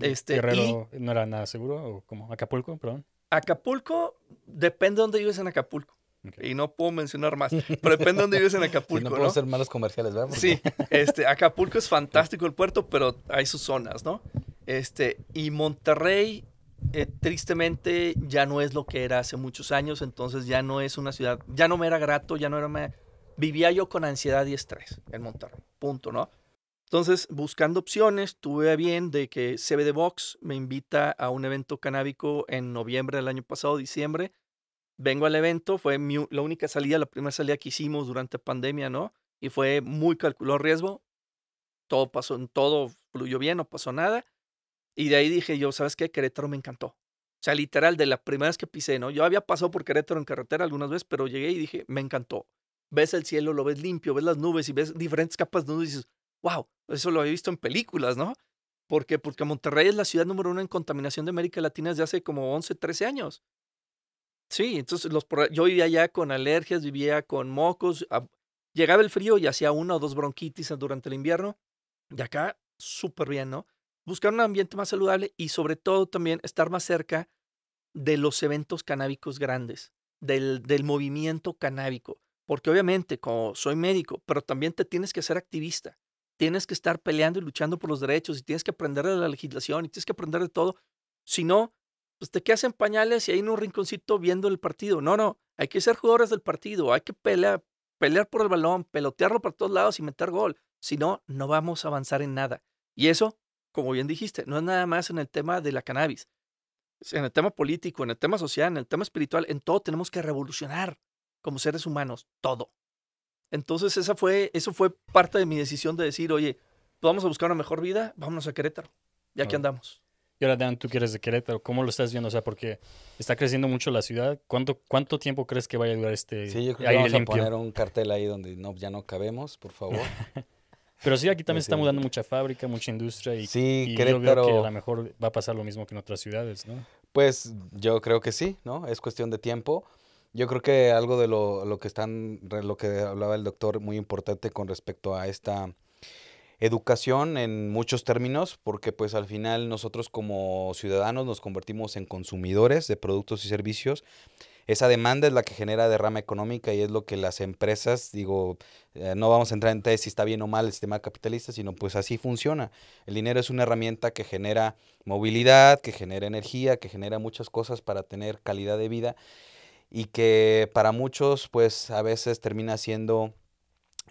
Este, Guerrero no era nada seguro, o como Acapulco, perdón. Acapulco, depende de dónde vives en Acapulco. Y no puedo mencionar más, pero depende de dónde vives en Acapulco. Y no puedo hacer malos comerciales, ¿verdad? Sí, este, Acapulco es fantástico el puerto, pero hay sus zonas, ¿no? Este, y Monterrey, eh, tristemente, ya no es lo que era hace muchos años, entonces ya no es una ciudad, ya no me era grato, ya no era... Me... Vivía yo con ansiedad y estrés en Monterrey, punto, ¿no? Entonces, buscando opciones, tuve a bien de que CBD Box me invita a un evento canábico en noviembre del año pasado, diciembre. Vengo al evento, fue la única salida, la primera salida que hicimos durante pandemia, ¿no? Y fue muy calculado riesgo. Todo pasó, todo fluyó bien, no pasó nada. Y de ahí dije yo, ¿sabes qué? Querétaro me encantó. O sea, literal, de la primera vez que pisé, ¿no? Yo había pasado por Querétaro en carretera algunas veces, pero llegué y dije, me encantó. Ves el cielo, lo ves limpio, ves las nubes y ves diferentes capas de nubes y dices, wow, eso lo había visto en películas, ¿no? Porque Porque Monterrey es la ciudad número uno en contaminación de América Latina desde hace como 11, 13 años. Sí, entonces los, yo vivía allá con alergias, vivía con mocos. Ah, llegaba el frío y hacía una o dos bronquitis durante el invierno. Y acá, súper bien, ¿no? Buscar un ambiente más saludable y sobre todo también estar más cerca de los eventos canábicos grandes, del, del movimiento canábico. Porque obviamente, como soy médico, pero también te tienes que ser activista tienes que estar peleando y luchando por los derechos y tienes que aprender de la legislación y tienes que aprender de todo. Si no, pues te quedas en pañales y ahí en un rinconcito viendo el partido. No, no, hay que ser jugadores del partido, hay que pelear, pelear por el balón, pelotearlo para todos lados y meter gol. Si no, no vamos a avanzar en nada. Y eso, como bien dijiste, no es nada más en el tema de la cannabis. En el tema político, en el tema social, en el tema espiritual, en todo tenemos que revolucionar como seres humanos, todo. Entonces esa fue, eso fue parte de mi decisión de decir, oye, vamos a buscar una mejor vida, vámonos a Querétaro, ya que andamos. Y ahora, Dan, tú quieres de Querétaro, ¿cómo lo estás viendo? O sea, porque está creciendo mucho la ciudad. ¿Cuánto, cuánto tiempo crees que vaya a durar este Sí, yo creo que vamos a poner un cartel ahí donde no, ya no cabemos, por favor. Pero sí, aquí también se está mudando mucha fábrica, mucha industria y, sí, creo que a lo mejor va a pasar lo mismo que en otras ciudades, ¿no? Pues yo creo que sí, ¿no? Es cuestión de tiempo. Yo creo que algo de lo, lo, que están, lo que hablaba el doctor, muy importante con respecto a esta educación en muchos términos, porque pues al final nosotros como ciudadanos nos convertimos en consumidores de productos y servicios. Esa demanda es la que genera derrama económica y es lo que las empresas, digo, eh, no vamos a entrar en si está bien o mal el sistema capitalista, sino pues así funciona. El dinero es una herramienta que genera movilidad, que genera energía, que genera muchas cosas para tener calidad de vida y que para muchos pues a veces termina siendo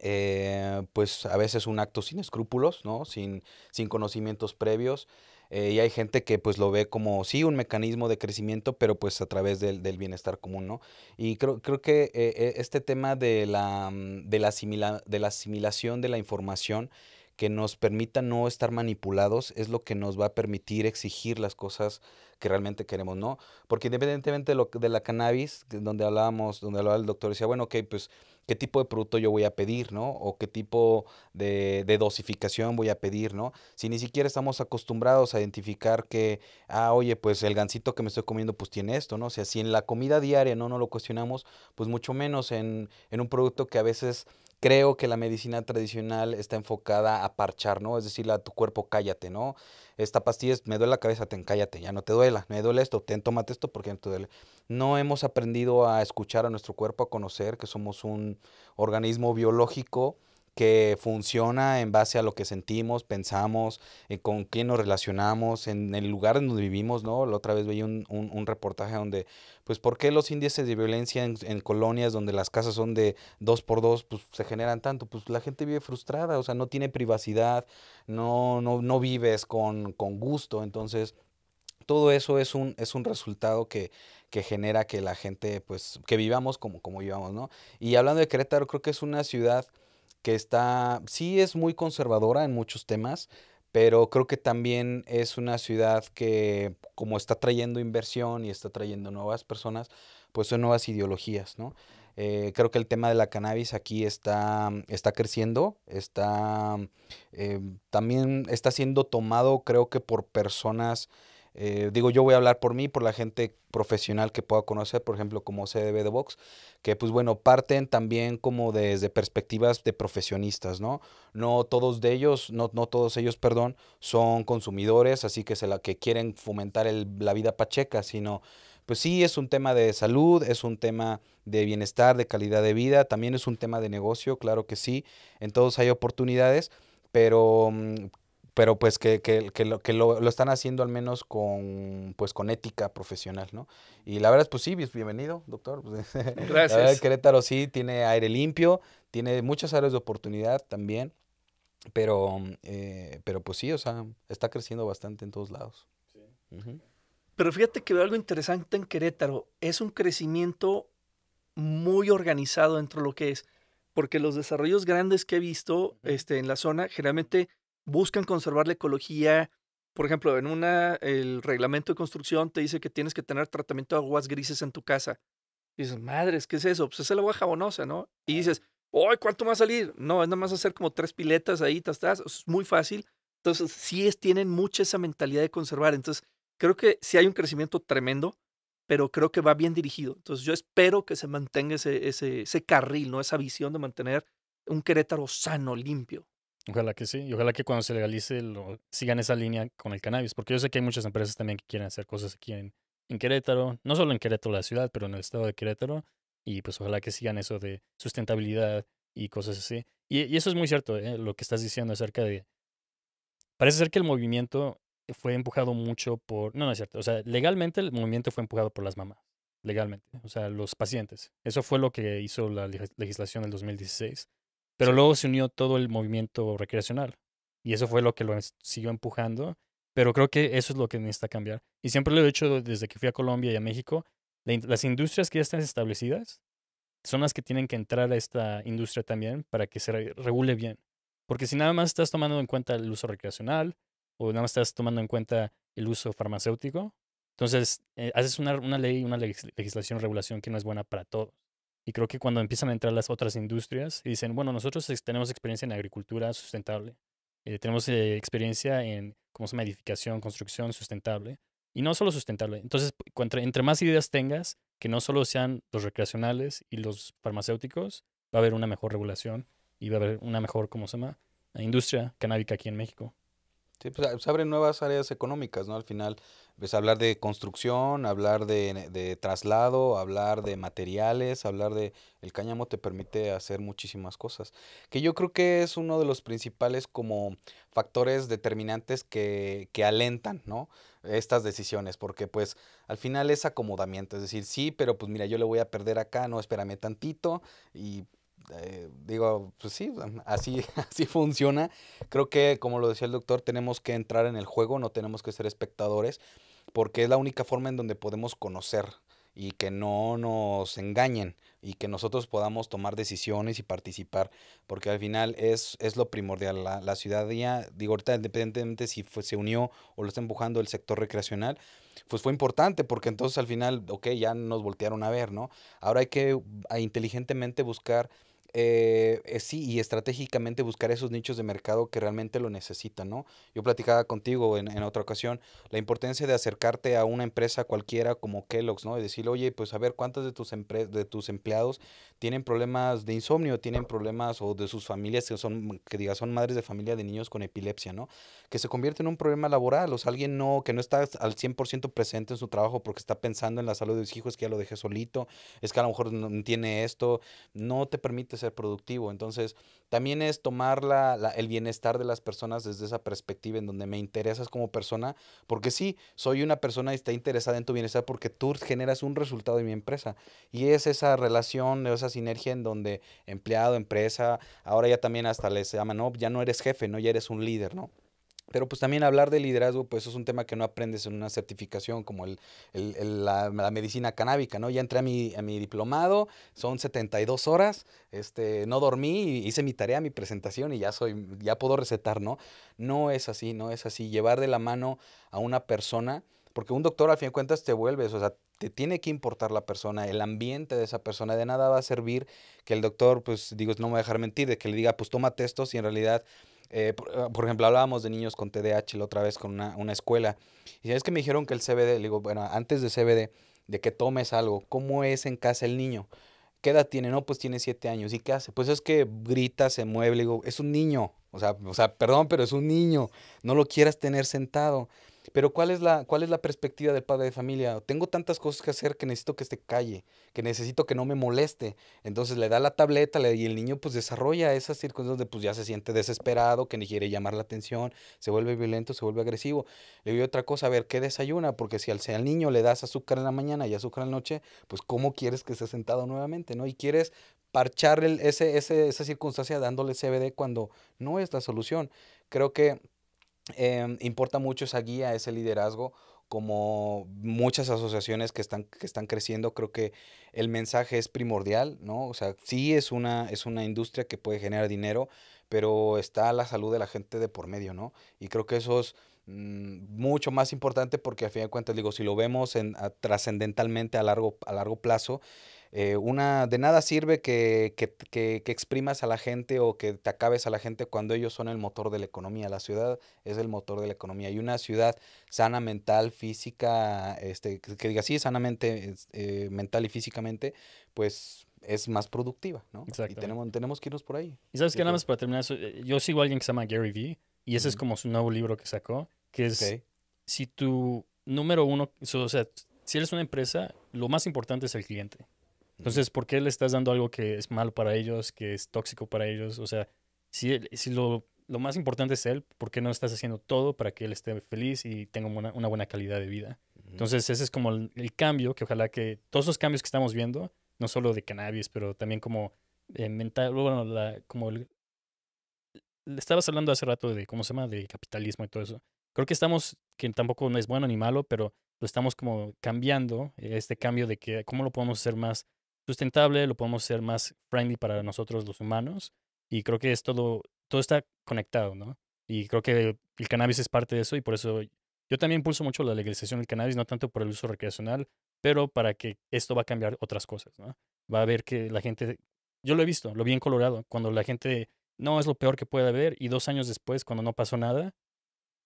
eh, pues a veces un acto sin escrúpulos, ¿no? sin, conocimientos previos. Eh, y hay gente que pues lo ve como sí un mecanismo de crecimiento, pero pues a través del, bienestar común, ¿no? Y creo, creo que eh, este tema de la, mm, de la asimilación de la información que nos permita no estar manipulados es lo que nos va a permitir exigir las cosas que realmente queremos, ¿no? Porque independientemente de, lo, de la cannabis, donde hablábamos, donde hablaba el doctor, decía, bueno, ok, pues, ¿qué tipo de producto yo voy a pedir, ¿no? O qué tipo de, dosificación voy a pedir, ¿no? Si ni siquiera estamos acostumbrados a identificar que, ah, oye, pues el gansito que me estoy comiendo, pues tiene esto, ¿no? O sea, si en la comida diaria no, no lo cuestionamos, pues mucho menos en, en un producto que a veces creo que la medicina tradicional está enfocada a parchar, ¿no? Es decir, a tu cuerpo cállate, ¿no? Esta pastilla es, me duele la cabeza, ten cállate, ya no te duela, me duele esto, ten tómate esto porque no te duele. No hemos aprendido a escuchar a nuestro cuerpo, a conocer que somos un organismo biológico que funciona en base a lo que sentimos, pensamos, eh, con quién nos relacionamos, en el lugar en donde vivimos, ¿no? La otra vez veía un, reportaje donde, pues, ¿por qué los índices de violencia en, colonias donde las casas son de dos por dos, pues, se generan tanto? Pues la gente vive frustrada, o sea, no tiene privacidad, no, no, no vives con, gusto, entonces todo eso es un, es un resultado que, que, genera que la gente, pues, que vivamos como, como vivamos, ¿no? Y hablando de Querétaro, creo que es una ciudad que está, sí es muy conservadora en muchos temas, pero creo que también es una ciudad que como está trayendo inversión y está trayendo nuevas personas, pues son nuevas ideologías, ¿no? Eh, creo que el tema de la cannabis aquí está, está creciendo, está em, también está siendo tomado creo que por personas eh, digo, yo voy a hablar por mí, por la gente profesional que pueda conocer, por ejemplo, como CDB de Vox, que pues bueno, parten también como desde perspectivas de profesionistas, ¿no? No todos de ellos, no, todos ellos, perdón, son consumidores, así que se la que quieren fomentar la vida pacheca, sino pues sí, es un tema de salud, es un tema de bienestar, de calidad de vida, también es un tema de negocio, claro que sí, en todos hay oportunidades, pero mm, pero pues que, que, que, lo, que lo, están haciendo al menos con, pues con ética profesional, ¿no? Y la verdad, pues sí, pues, bienvenido, doctor. Gracias. Querétaro sí tiene aire limpio, tiene muchas áreas de oportunidad también, pero, eh, pero pues sí, o sea, está creciendo bastante en todos lados. Sí. Pero fíjate que veo algo interesante en Querétaro, es un crecimiento muy organizado dentro de lo que es, porque los desarrollos grandes que he visto este, en la zona generalmente buscan conservar la ecología. Por ejemplo, en una, el reglamento de construcción te dice que tienes que tener tratamiento de aguas grises en tu casa. Y dices, madres, ¿qué es eso? Pues es el agua jabonosa, ¿no? Y dices, ¡ay, cuánto va a salir! No, es nada más hacer como tres piletas ahí, estás, es muy fácil. Entonces, sí es, tienen mucha esa mentalidad de conservar. Entonces, creo que sí hay un crecimiento tremendo, pero creo que va bien dirigido. Entonces, yo espero que se mantenga ese, ese, ese carril, ¿no? Esa visión de mantener un Querétaro sano, limpio. Ojalá que sí. Y ojalá que cuando se legalice lo, sigan esa línea con el cannabis. Porque yo sé que hay muchas empresas también que quieren hacer cosas aquí en, en Querétaro. No solo en Querétaro, la ciudad, pero en el estado de Querétaro. Y pues ojalá que sigan eso de sustentabilidad y cosas así. Y, eso es muy cierto, eh, lo que estás diciendo acerca de... Parece ser que el movimiento fue empujado mucho por... No, no es cierto. O sea, legalmente el movimiento fue empujado por las mamás. Legalmente. O sea, los pacientes. Eso fue lo que hizo la legislación del 2016 pero luego se unió todo el movimiento recreacional. Y eso fue lo que lo siguió empujando. Pero creo que eso es lo que necesita cambiar. Y siempre lo he hecho desde que fui a Colombia y a México. Las industrias que ya están establecidas son las que tienen que entrar a esta industria también para que se regule bien. Porque si nada más estás tomando en cuenta el uso recreacional o nada más estás tomando en cuenta el uso farmacéutico, entonces eh, haces una, una ley, una legislación, regulación que no es buena para todos. Y creo que cuando empiezan a entrar las otras industrias y dicen, bueno, nosotros este, tenemos experiencia en agricultura sustentable, eh, tenemos eh, experiencia en, ¿cómo se llama?, edificación, construcción sustentable, y no solo sustentable. Entonces, entre, más ideas tengas, que no solo sean los recreacionales y los farmacéuticos, va a haber una mejor regulación y va a haber una mejor, ¿cómo se llama?, industria canábica aquí en México. Sí, pues, se abren nuevas áreas económicas, ¿no? Al final, pues, hablar de construcción, hablar de, traslado, hablar de materiales, hablar de... El cáñamo te permite hacer muchísimas cosas, que yo creo que es uno de los principales como factores determinantes que, que alentan, ¿no? Estas decisiones, porque pues al final es acomodamiento, es decir, sí, pero pues mira, yo le voy a perder acá, no, espérame tantito y eh, digo, pues sí, así, así funciona. Creo que, como lo decía el doctor, tenemos que entrar en el juego, no tenemos que ser espectadores, porque es la única forma en donde podemos conocer y que no nos engañen y que nosotros podamos tomar decisiones y participar, porque al final es, es lo primordial. La, la ciudadanía, digo, ahorita independientemente si se unió o lo está empujando el sector recreacional, pues fue importante, porque entonces al final, ok, ya nos voltearon a ver, ¿no? Ahora hay que ah, inteligentemente buscar eh, eh, sí, y estratégicamente buscar esos nichos de mercado que realmente lo necesitan, ¿no? Yo platicaba contigo en, otra ocasión la importancia de acercarte a una empresa cualquiera como Kellogg's, ¿no? Y decir oye, pues a ver cuántas de tus, de tus empleados tienen problemas de insomnio, tienen problemas o de sus familias que son, que diga, son madres de familia de niños con epilepsia, ¿no? Que se convierte en un problema laboral, o sea, alguien no, que no está al 100% presente en su trabajo porque está pensando en la salud de sus hijos, es que ya lo dejé solito, es que a lo mejor no tiene esto, no te permite ser productivo. Entonces, también es tomar la, el bienestar de las personas desde esa perspectiva en donde me interesas como persona, porque sí, soy una persona y está interesada en tu bienestar porque tú generas un resultado en mi empresa. Y es esa relación, sea sinergia en donde empleado, empresa, ahora ya también hasta les llaman, no, ya no eres jefe, no, ya eres un líder, ¿no? Pero pues también hablar de liderazgo, pues es un tema que no aprendes en una certificación como el, la, medicina canábica, ¿no? Ya entré a mi, a mi diplomado, son 72 horas, este, no dormí, hice mi tarea, mi presentación y ya, soy, ya puedo recetar, ¿no? No es así, no es así. Llevar de la mano a una persona porque un doctor, al fin de cuentas, te vuelves, o sea, te tiene que importar la persona, el ambiente de esa persona. De nada va a servir que el doctor, pues, digo, no me va a dejar mentir, de que le diga, pues, tómate esto, si en realidad eh, ah, por, ejemplo, hablábamos de niños con TDAH la otra vez con una, escuela. Y es que me dijeron que el CBD, le digo, bueno, antes de CBD, de que tomes algo, ¿cómo es en casa el niño? ¿Qué edad tiene? No, pues tiene siete años. ¿Y qué hace? Pues es que grita, se mueve. Le digo, es un niño. O sea, o sea, perdón, pero es un niño. No lo quieras tener sentado. Pero ¿cuál es, la, ¿cuál es la perspectiva del padre de familia? Tengo tantas cosas que hacer que necesito que esté calle, que necesito que no me moleste. Entonces le da la tableta le, y el niño pues desarrolla esas circunstancias donde pues ya se siente desesperado, que ni quiere llamar la atención, se vuelve violento, se vuelve agresivo. Le digo otra cosa, a ver, ¿qué desayuna? Porque si al, sea al niño le das azúcar en la mañana y azúcar en la noche, pues ¿cómo quieres que esté sentado nuevamente? ¿no? Y quieres parchar ese, esa circunstancia dándole CBD cuando no es la solución. Creo que Em, importa mucho esa guía, ese liderazgo, como muchas asociaciones que están, que están creciendo, creo que el mensaje es primordial, ¿no? O sea, sí es una, es una industria que puede generar dinero, pero está la salud de la gente de por medio, ¿no? Y creo que eso es mm, mucho más importante porque a fin de cuentas digo si lo vemos en, trascendentalmente a largo a largo plazo eh, una, de nada sirve que, que, que, que, exprimas a la gente o que te acabes a la gente cuando ellos son el motor de la economía. La ciudad es el motor de la economía. Y una ciudad sana mental, física, este, que diga sí, sanamente, eh, mental y físicamente, pues es más productiva, ¿no? Y tenemos, tenemos que irnos por ahí. Y sabes que nada más para terminar eh, yo sigo a alguien que se llama Gary Vee y ese es como su nuevo libro que sacó, que es si tu número uno, o sea, si eres una empresa, lo más importante es el cliente. Entonces, ¿por qué le estás dando algo que es malo para ellos, que es tóxico para ellos? O sea, si, si lo, más importante es él, ¿por qué no estás haciendo todo para que él esté feliz y tenga una, buena calidad de vida? Entonces, ese es como el, cambio que ojalá que todos los cambios que estamos viendo, no solo de cannabis, pero también como eh, mental, bueno, como el, le estabas hablando hace rato de, ¿cómo se llama?, de capitalismo y todo eso. Creo que estamos, que tampoco no es bueno ni malo, pero lo estamos como cambiando, este cambio de que cómo lo podemos hacer más sustentable, lo podemos hacer más friendly para nosotros los humanos. Y creo que es todo, todo está conectado, ¿no? Y creo que el cannabis es parte de eso y por eso yo también impulso mucho la legalización del cannabis, no tanto por el uso recreacional, pero para que esto va a cambiar otras cosas, ¿no? Va a ver que la gente, yo lo he visto, lo vi en Colorado, cuando la gente, no, es lo peor que puede haber y dos años después, cuando no pasó nada,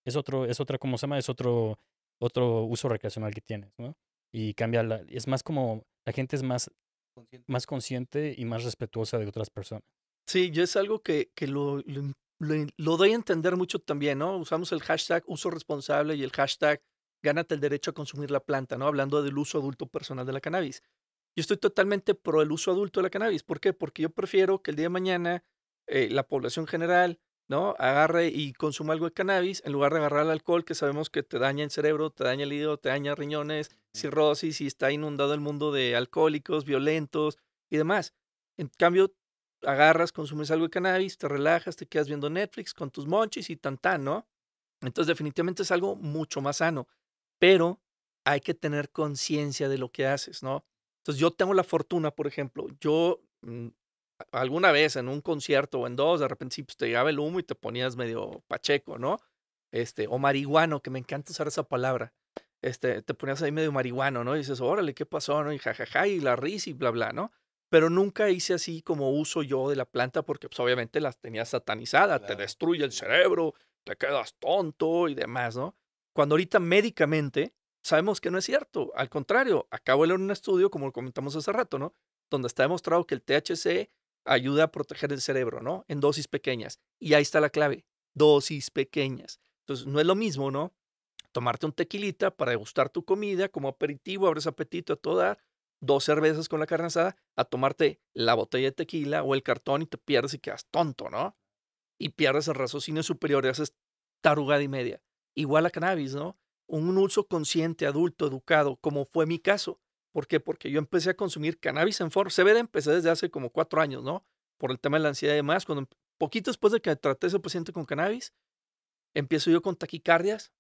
es otro, es otra, ¿cómo se llama? Es otro, otro uso recreacional que tienes, ¿no? Y cambia, la, es más como, la gente es más más consciente y más respetuosa de otras personas. Sí, yo es algo que, lo, doy a entender mucho también, ¿no? Usamos el hashtag uso responsable y el hashtag gánate el derecho a consumir la planta, ¿no? Hablando del uso adulto personal de la cannabis. Yo estoy totalmente pro el uso adulto de la cannabis. ¿Por qué? Porque yo prefiero que el día de mañana eh, la población general ¿no? Agarre y consuma algo de cannabis en lugar de agarrar el alcohol que sabemos que te daña el cerebro, te daña el hígado, te daña riñones, cirrosis y está inundado el mundo de alcohólicos, violentos y demás. En cambio, agarras, consumes algo de cannabis, te relajas, te quedas viendo Netflix con tus monchis y tan tan, ¿no? Entonces definitivamente es algo mucho más sano, pero hay que tener conciencia de lo que haces, ¿no? Entonces yo tengo la fortuna, por ejemplo, yo mm, alguna vez en un concierto o en dos, de repente pues, te llegaba el humo y te ponías medio pacheco, ¿no? Este, o marihuano, que me encanta usar esa palabra. Este, te ponías ahí medio marihuano, ¿no? Y dices, órale, ¿qué pasó? ¿no? Y jajaja, ja, y la risa y bla, bla, ¿no? Pero nunca hice así como uso yo de la planta porque pues, obviamente las tenía satanizada, te destruye el cerebro, te quedas tonto y demás, ¿no? Cuando ahorita médicamente sabemos que no es cierto, al contrario, acabo de leer un estudio, como comentamos hace rato, ¿no? Donde está demostrado que el THC ayuda a proteger el cerebro, ¿no? En dosis pequeñas. Y ahí está la clave, dosis pequeñas. Entonces, no es lo mismo, ¿no? Tomarte un tequilita para degustar tu comida como aperitivo, abres apetito a toda, dos cervezas con la carne asada, a tomarte la botella de tequila o el cartón y te pierdes y quedas tonto, ¿no? Y pierdes el raciocinio superior y haces tarugada y media. Igual a cannabis, ¿no? Un uso consciente, adulto, educado, como fue mi caso. ¿Por qué? Porque yo empecé a consumir cannabis en forma. severa, empecé desde hace como cuatro años, ¿no? Por el tema de la ansiedad y demás. Cuando, poquito después de que traté a ese paciente con cannabis, empiezo yo con taquicardias.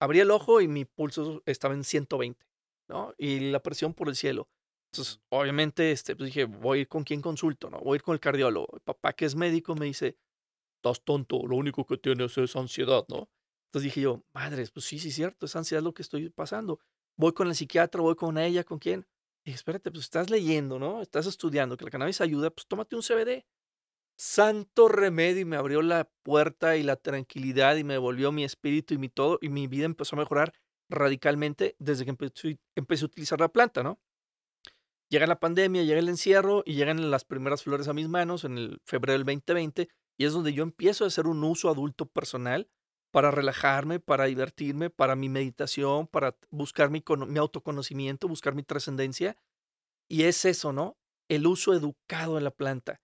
Abrí el ojo y mi pulso estaba en 120, ¿no? Y la presión por el cielo. Entonces, obviamente, este, pues dije, voy a ir con quién consulto, ¿no? Voy a ir con el cardiólogo. El papá, que es médico, me dice, estás tonto, lo único que tienes es ansiedad, ¿no? Entonces dije yo, madres, pues sí, sí, cierto, es ansiedad lo que estoy pasando voy con el psiquiatra, voy con ella, con quién. Y espérate, pues estás leyendo, ¿no? Estás estudiando, que la cannabis ayuda, pues tómate un CBD. Santo remedio y me abrió la puerta y la tranquilidad y me devolvió mi espíritu y mi todo y mi vida empezó a mejorar radicalmente desde que empecé, empecé a utilizar la planta, ¿no? Llega la pandemia, llega el encierro y llegan las primeras flores a mis manos en el febrero del 2020 y es donde yo empiezo a hacer un uso adulto personal para relajarme, para divertirme, para mi meditación, para buscar mi, autoconocimiento, buscar mi trascendencia. Y es eso, ¿no? El uso educado de la planta.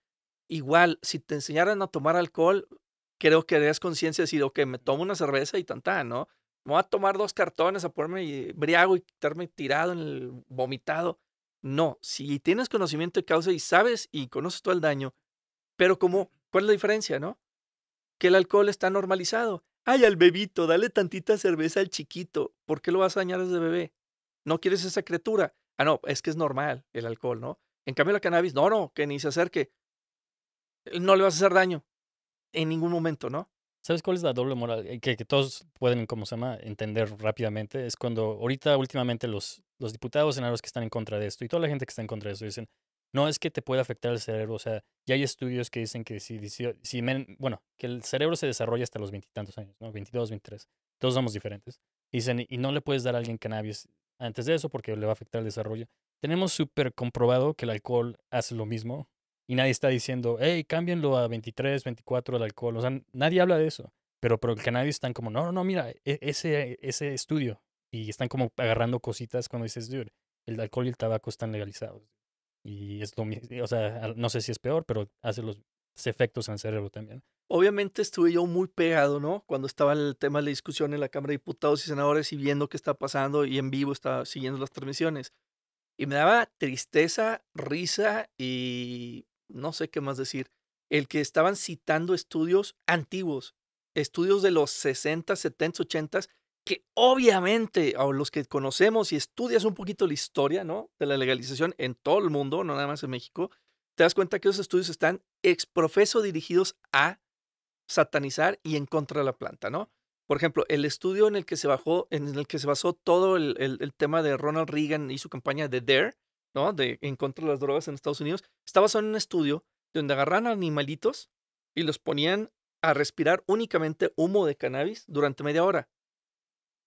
Igual, si te enseñaran a tomar alcohol, creo que harías conciencia de decir, ok, me tomo una cerveza y tanta, ¿no? Me voy a tomar dos cartones a ponerme briago y quitarme tirado en el vomitado. No, si tienes conocimiento de causa y sabes y conoces todo el daño, pero como, ¿cuál es la diferencia, no? Que el alcohol está normalizado Ay, al bebito, dale tantita cerveza al chiquito. ¿Por qué lo vas a dañar desde bebé? No quieres esa criatura. Ah, no, es que es normal el alcohol, ¿no? En cambio, la cannabis, no, no, que ni se acerque. Eh, no le vas a hacer daño. En ningún momento, ¿no? ¿Sabes cuál es la doble moral? Eh, que, todos pueden, como se llama, entender rápidamente. Es cuando ahorita, últimamente, los, los diputados, senadores que están en contra de esto y toda la gente que está en contra de esto dicen, no es que te pueda afectar el cerebro, o sea, ya hay estudios que dicen que si, bueno, que el cerebro se desarrolla hasta los veintitantos años, ¿no? 22, 23, todos somos diferentes. Dicen, y no le puedes dar a alguien cannabis antes de eso porque le va a afectar el desarrollo. Tenemos súper comprobado que el alcohol hace lo mismo y nadie está diciendo, hey, cámbienlo a 23, 24 el alcohol, o sea, nadie habla de eso. Pero, pero el cannabis están como, no, no, no, mira, e, ese, ese estudio. Y están como agarrando cositas cuando dices, dude, el alcohol y el tabaco están legalizados. Y es o sea, no sé si es peor, pero hace los efectos en cerebro también. Obviamente estuve yo muy pegado, ¿no? Cuando estaba el tema de la discusión en la Cámara de Diputados y Senadores y viendo qué está pasando y en vivo estaba siguiendo las transmisiones. Y me daba tristeza, risa y no sé qué más decir. El que estaban citando estudios antiguos, estudios de los 60, 70, 80 que obviamente a los que conocemos y estudias un poquito la historia, ¿no? De la legalización en todo el mundo, no nada más en México, te das cuenta que esos estudios están exprofeso dirigidos a satanizar y en contra de la planta, ¿no? Por ejemplo, el estudio en el que se bajó, en el que se basó todo el, tema de Ronald Reagan y su campaña de DARE, ¿no? De en contra de las drogas en Estados Unidos, está basado en un estudio donde agarran animalitos y los ponían a respirar únicamente humo de cannabis durante media hora.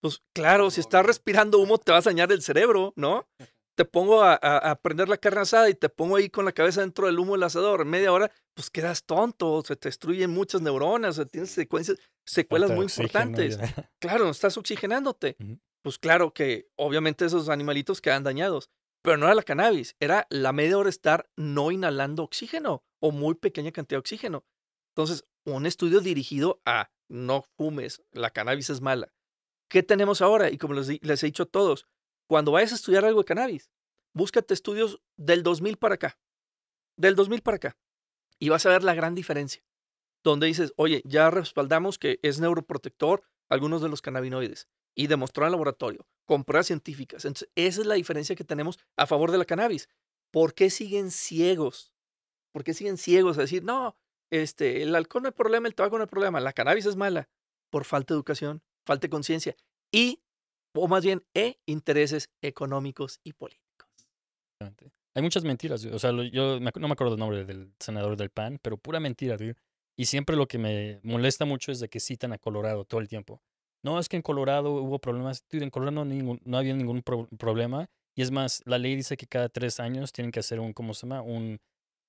Pues claro, si estás respirando humo te vas a dañar el cerebro, ¿no? Te pongo a, prender la carne asada y te pongo ahí con la cabeza dentro del humo del asador media hora, pues quedas tonto, se te destruyen muchas neuronas, o tienes secuencias, secuelas muy importantes. Claro, no estás oxigenándote. Pues claro que obviamente esos animalitos quedan dañados, pero no era la cannabis, era la media hora estar no inhalando oxígeno o muy pequeña cantidad de oxígeno. Entonces, un estudio dirigido a no fumes, la cannabis es mala ¿Qué tenemos ahora? Y como les, he dicho a todos, cuando vayas a estudiar algo de cannabis, búscate estudios del 2000 para acá. Del 2000 para acá. Y vas a ver la gran diferencia. Donde dices, oye, ya respaldamos que es neuroprotector algunos de los cannabinoides. Y demostró en laboratorio, con pruebas científicas. Entonces, esa es la diferencia que tenemos a favor de la cannabis. ¿Por qué siguen ciegos? ¿Por qué siguen ciegos a decir, no, este, el alcohol no es problema, el tabaco no es problema, la cannabis es mala? Por falta de educación, de conciencia. Y, o más bien, e intereses económicos y políticos. Hay muchas mentiras. O sea, yo no me acuerdo el nombre del senador del PAN, pero pura mentira, Y siempre lo que me molesta mucho es de que citan a Colorado todo el tiempo. No, es que en Colorado hubo problemas. en Colorado no, ningún, no había ningún problema. Y es más, la ley dice que cada tres años tienen que hacer un, ¿cómo se llama? Un,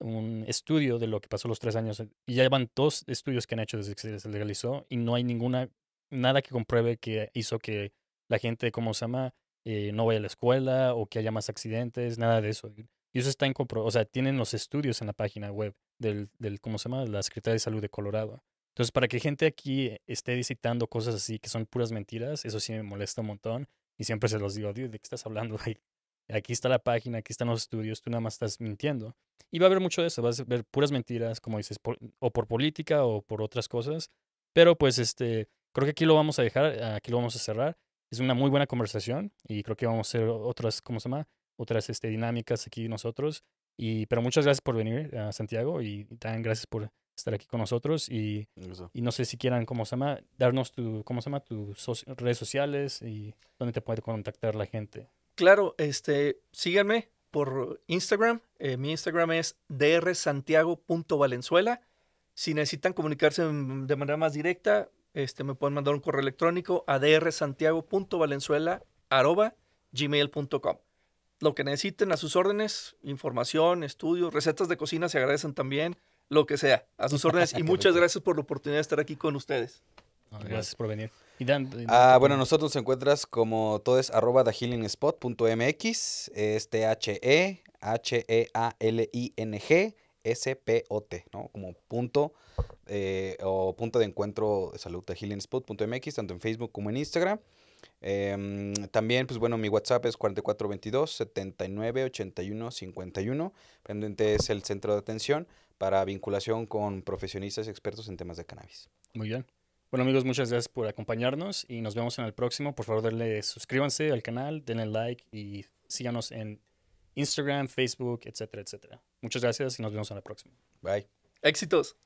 un estudio de lo que pasó los tres años. Y ya van dos estudios que han hecho desde que se legalizó y no hay ninguna nada que compruebe que hizo que la gente, ¿cómo se llama? Eh, no vaya a la escuela o que haya más accidentes, nada de eso. Y eso está en o sea, tienen los estudios en la página web del, del, ¿cómo se llama? La Secretaría de Salud de Colorado. Entonces, para que gente aquí esté visitando cosas así que son puras mentiras, eso sí me molesta un montón. Y siempre se los digo, ¿de qué estás hablando? Aquí está la página, aquí están los estudios, tú nada más estás mintiendo. Y va a haber mucho de eso, vas a ver puras mentiras, como dices, o por política o por otras cosas. Pero pues este, Creo que aquí lo vamos a dejar, aquí lo vamos a cerrar. Es una muy buena conversación y creo que vamos a hacer otras, ¿cómo se llama? Otras este, dinámicas aquí nosotros. Y, pero muchas gracias por venir a Santiago y también gracias por estar aquí con nosotros y, no sé si quieran, ¿cómo se llama? Darnos tu, ¿cómo se llama? Tus redes sociales y dónde te puede contactar la gente. Claro, este, síganme por Instagram. Eh, mi Instagram es drsantiago.valenzuela. Si necesitan comunicarse de manera más directa, este, me pueden mandar un correo electrónico a drsantiago.valenzuela.gmail.com. Lo que necesiten a sus órdenes, información, estudios, recetas de cocina se agradecen también, lo que sea, a sus órdenes. Y muchas gracias por la oportunidad de estar aquí con ustedes. Gracias por venir. Ah, bueno, nosotros nos encuentras como todo es arroba h e h e H-E-A-L-I-N-G, SPOT, ¿no? Como punto eh, o punto de encuentro de salud de healingspot.mx, tanto en Facebook como en Instagram. Em, también, pues bueno, mi WhatsApp es 4422-798151. Pendiente es el centro de atención para vinculación con profesionistas y expertos en temas de cannabis. Muy bien. Bueno amigos, muchas gracias por acompañarnos y nos vemos en el próximo. Por favor, denle, suscríbanse al canal, denle like y síganos en Instagram, Facebook, etcétera, etcétera. Muchas gracias y nos vemos en la próxima. Bye. Éxitos.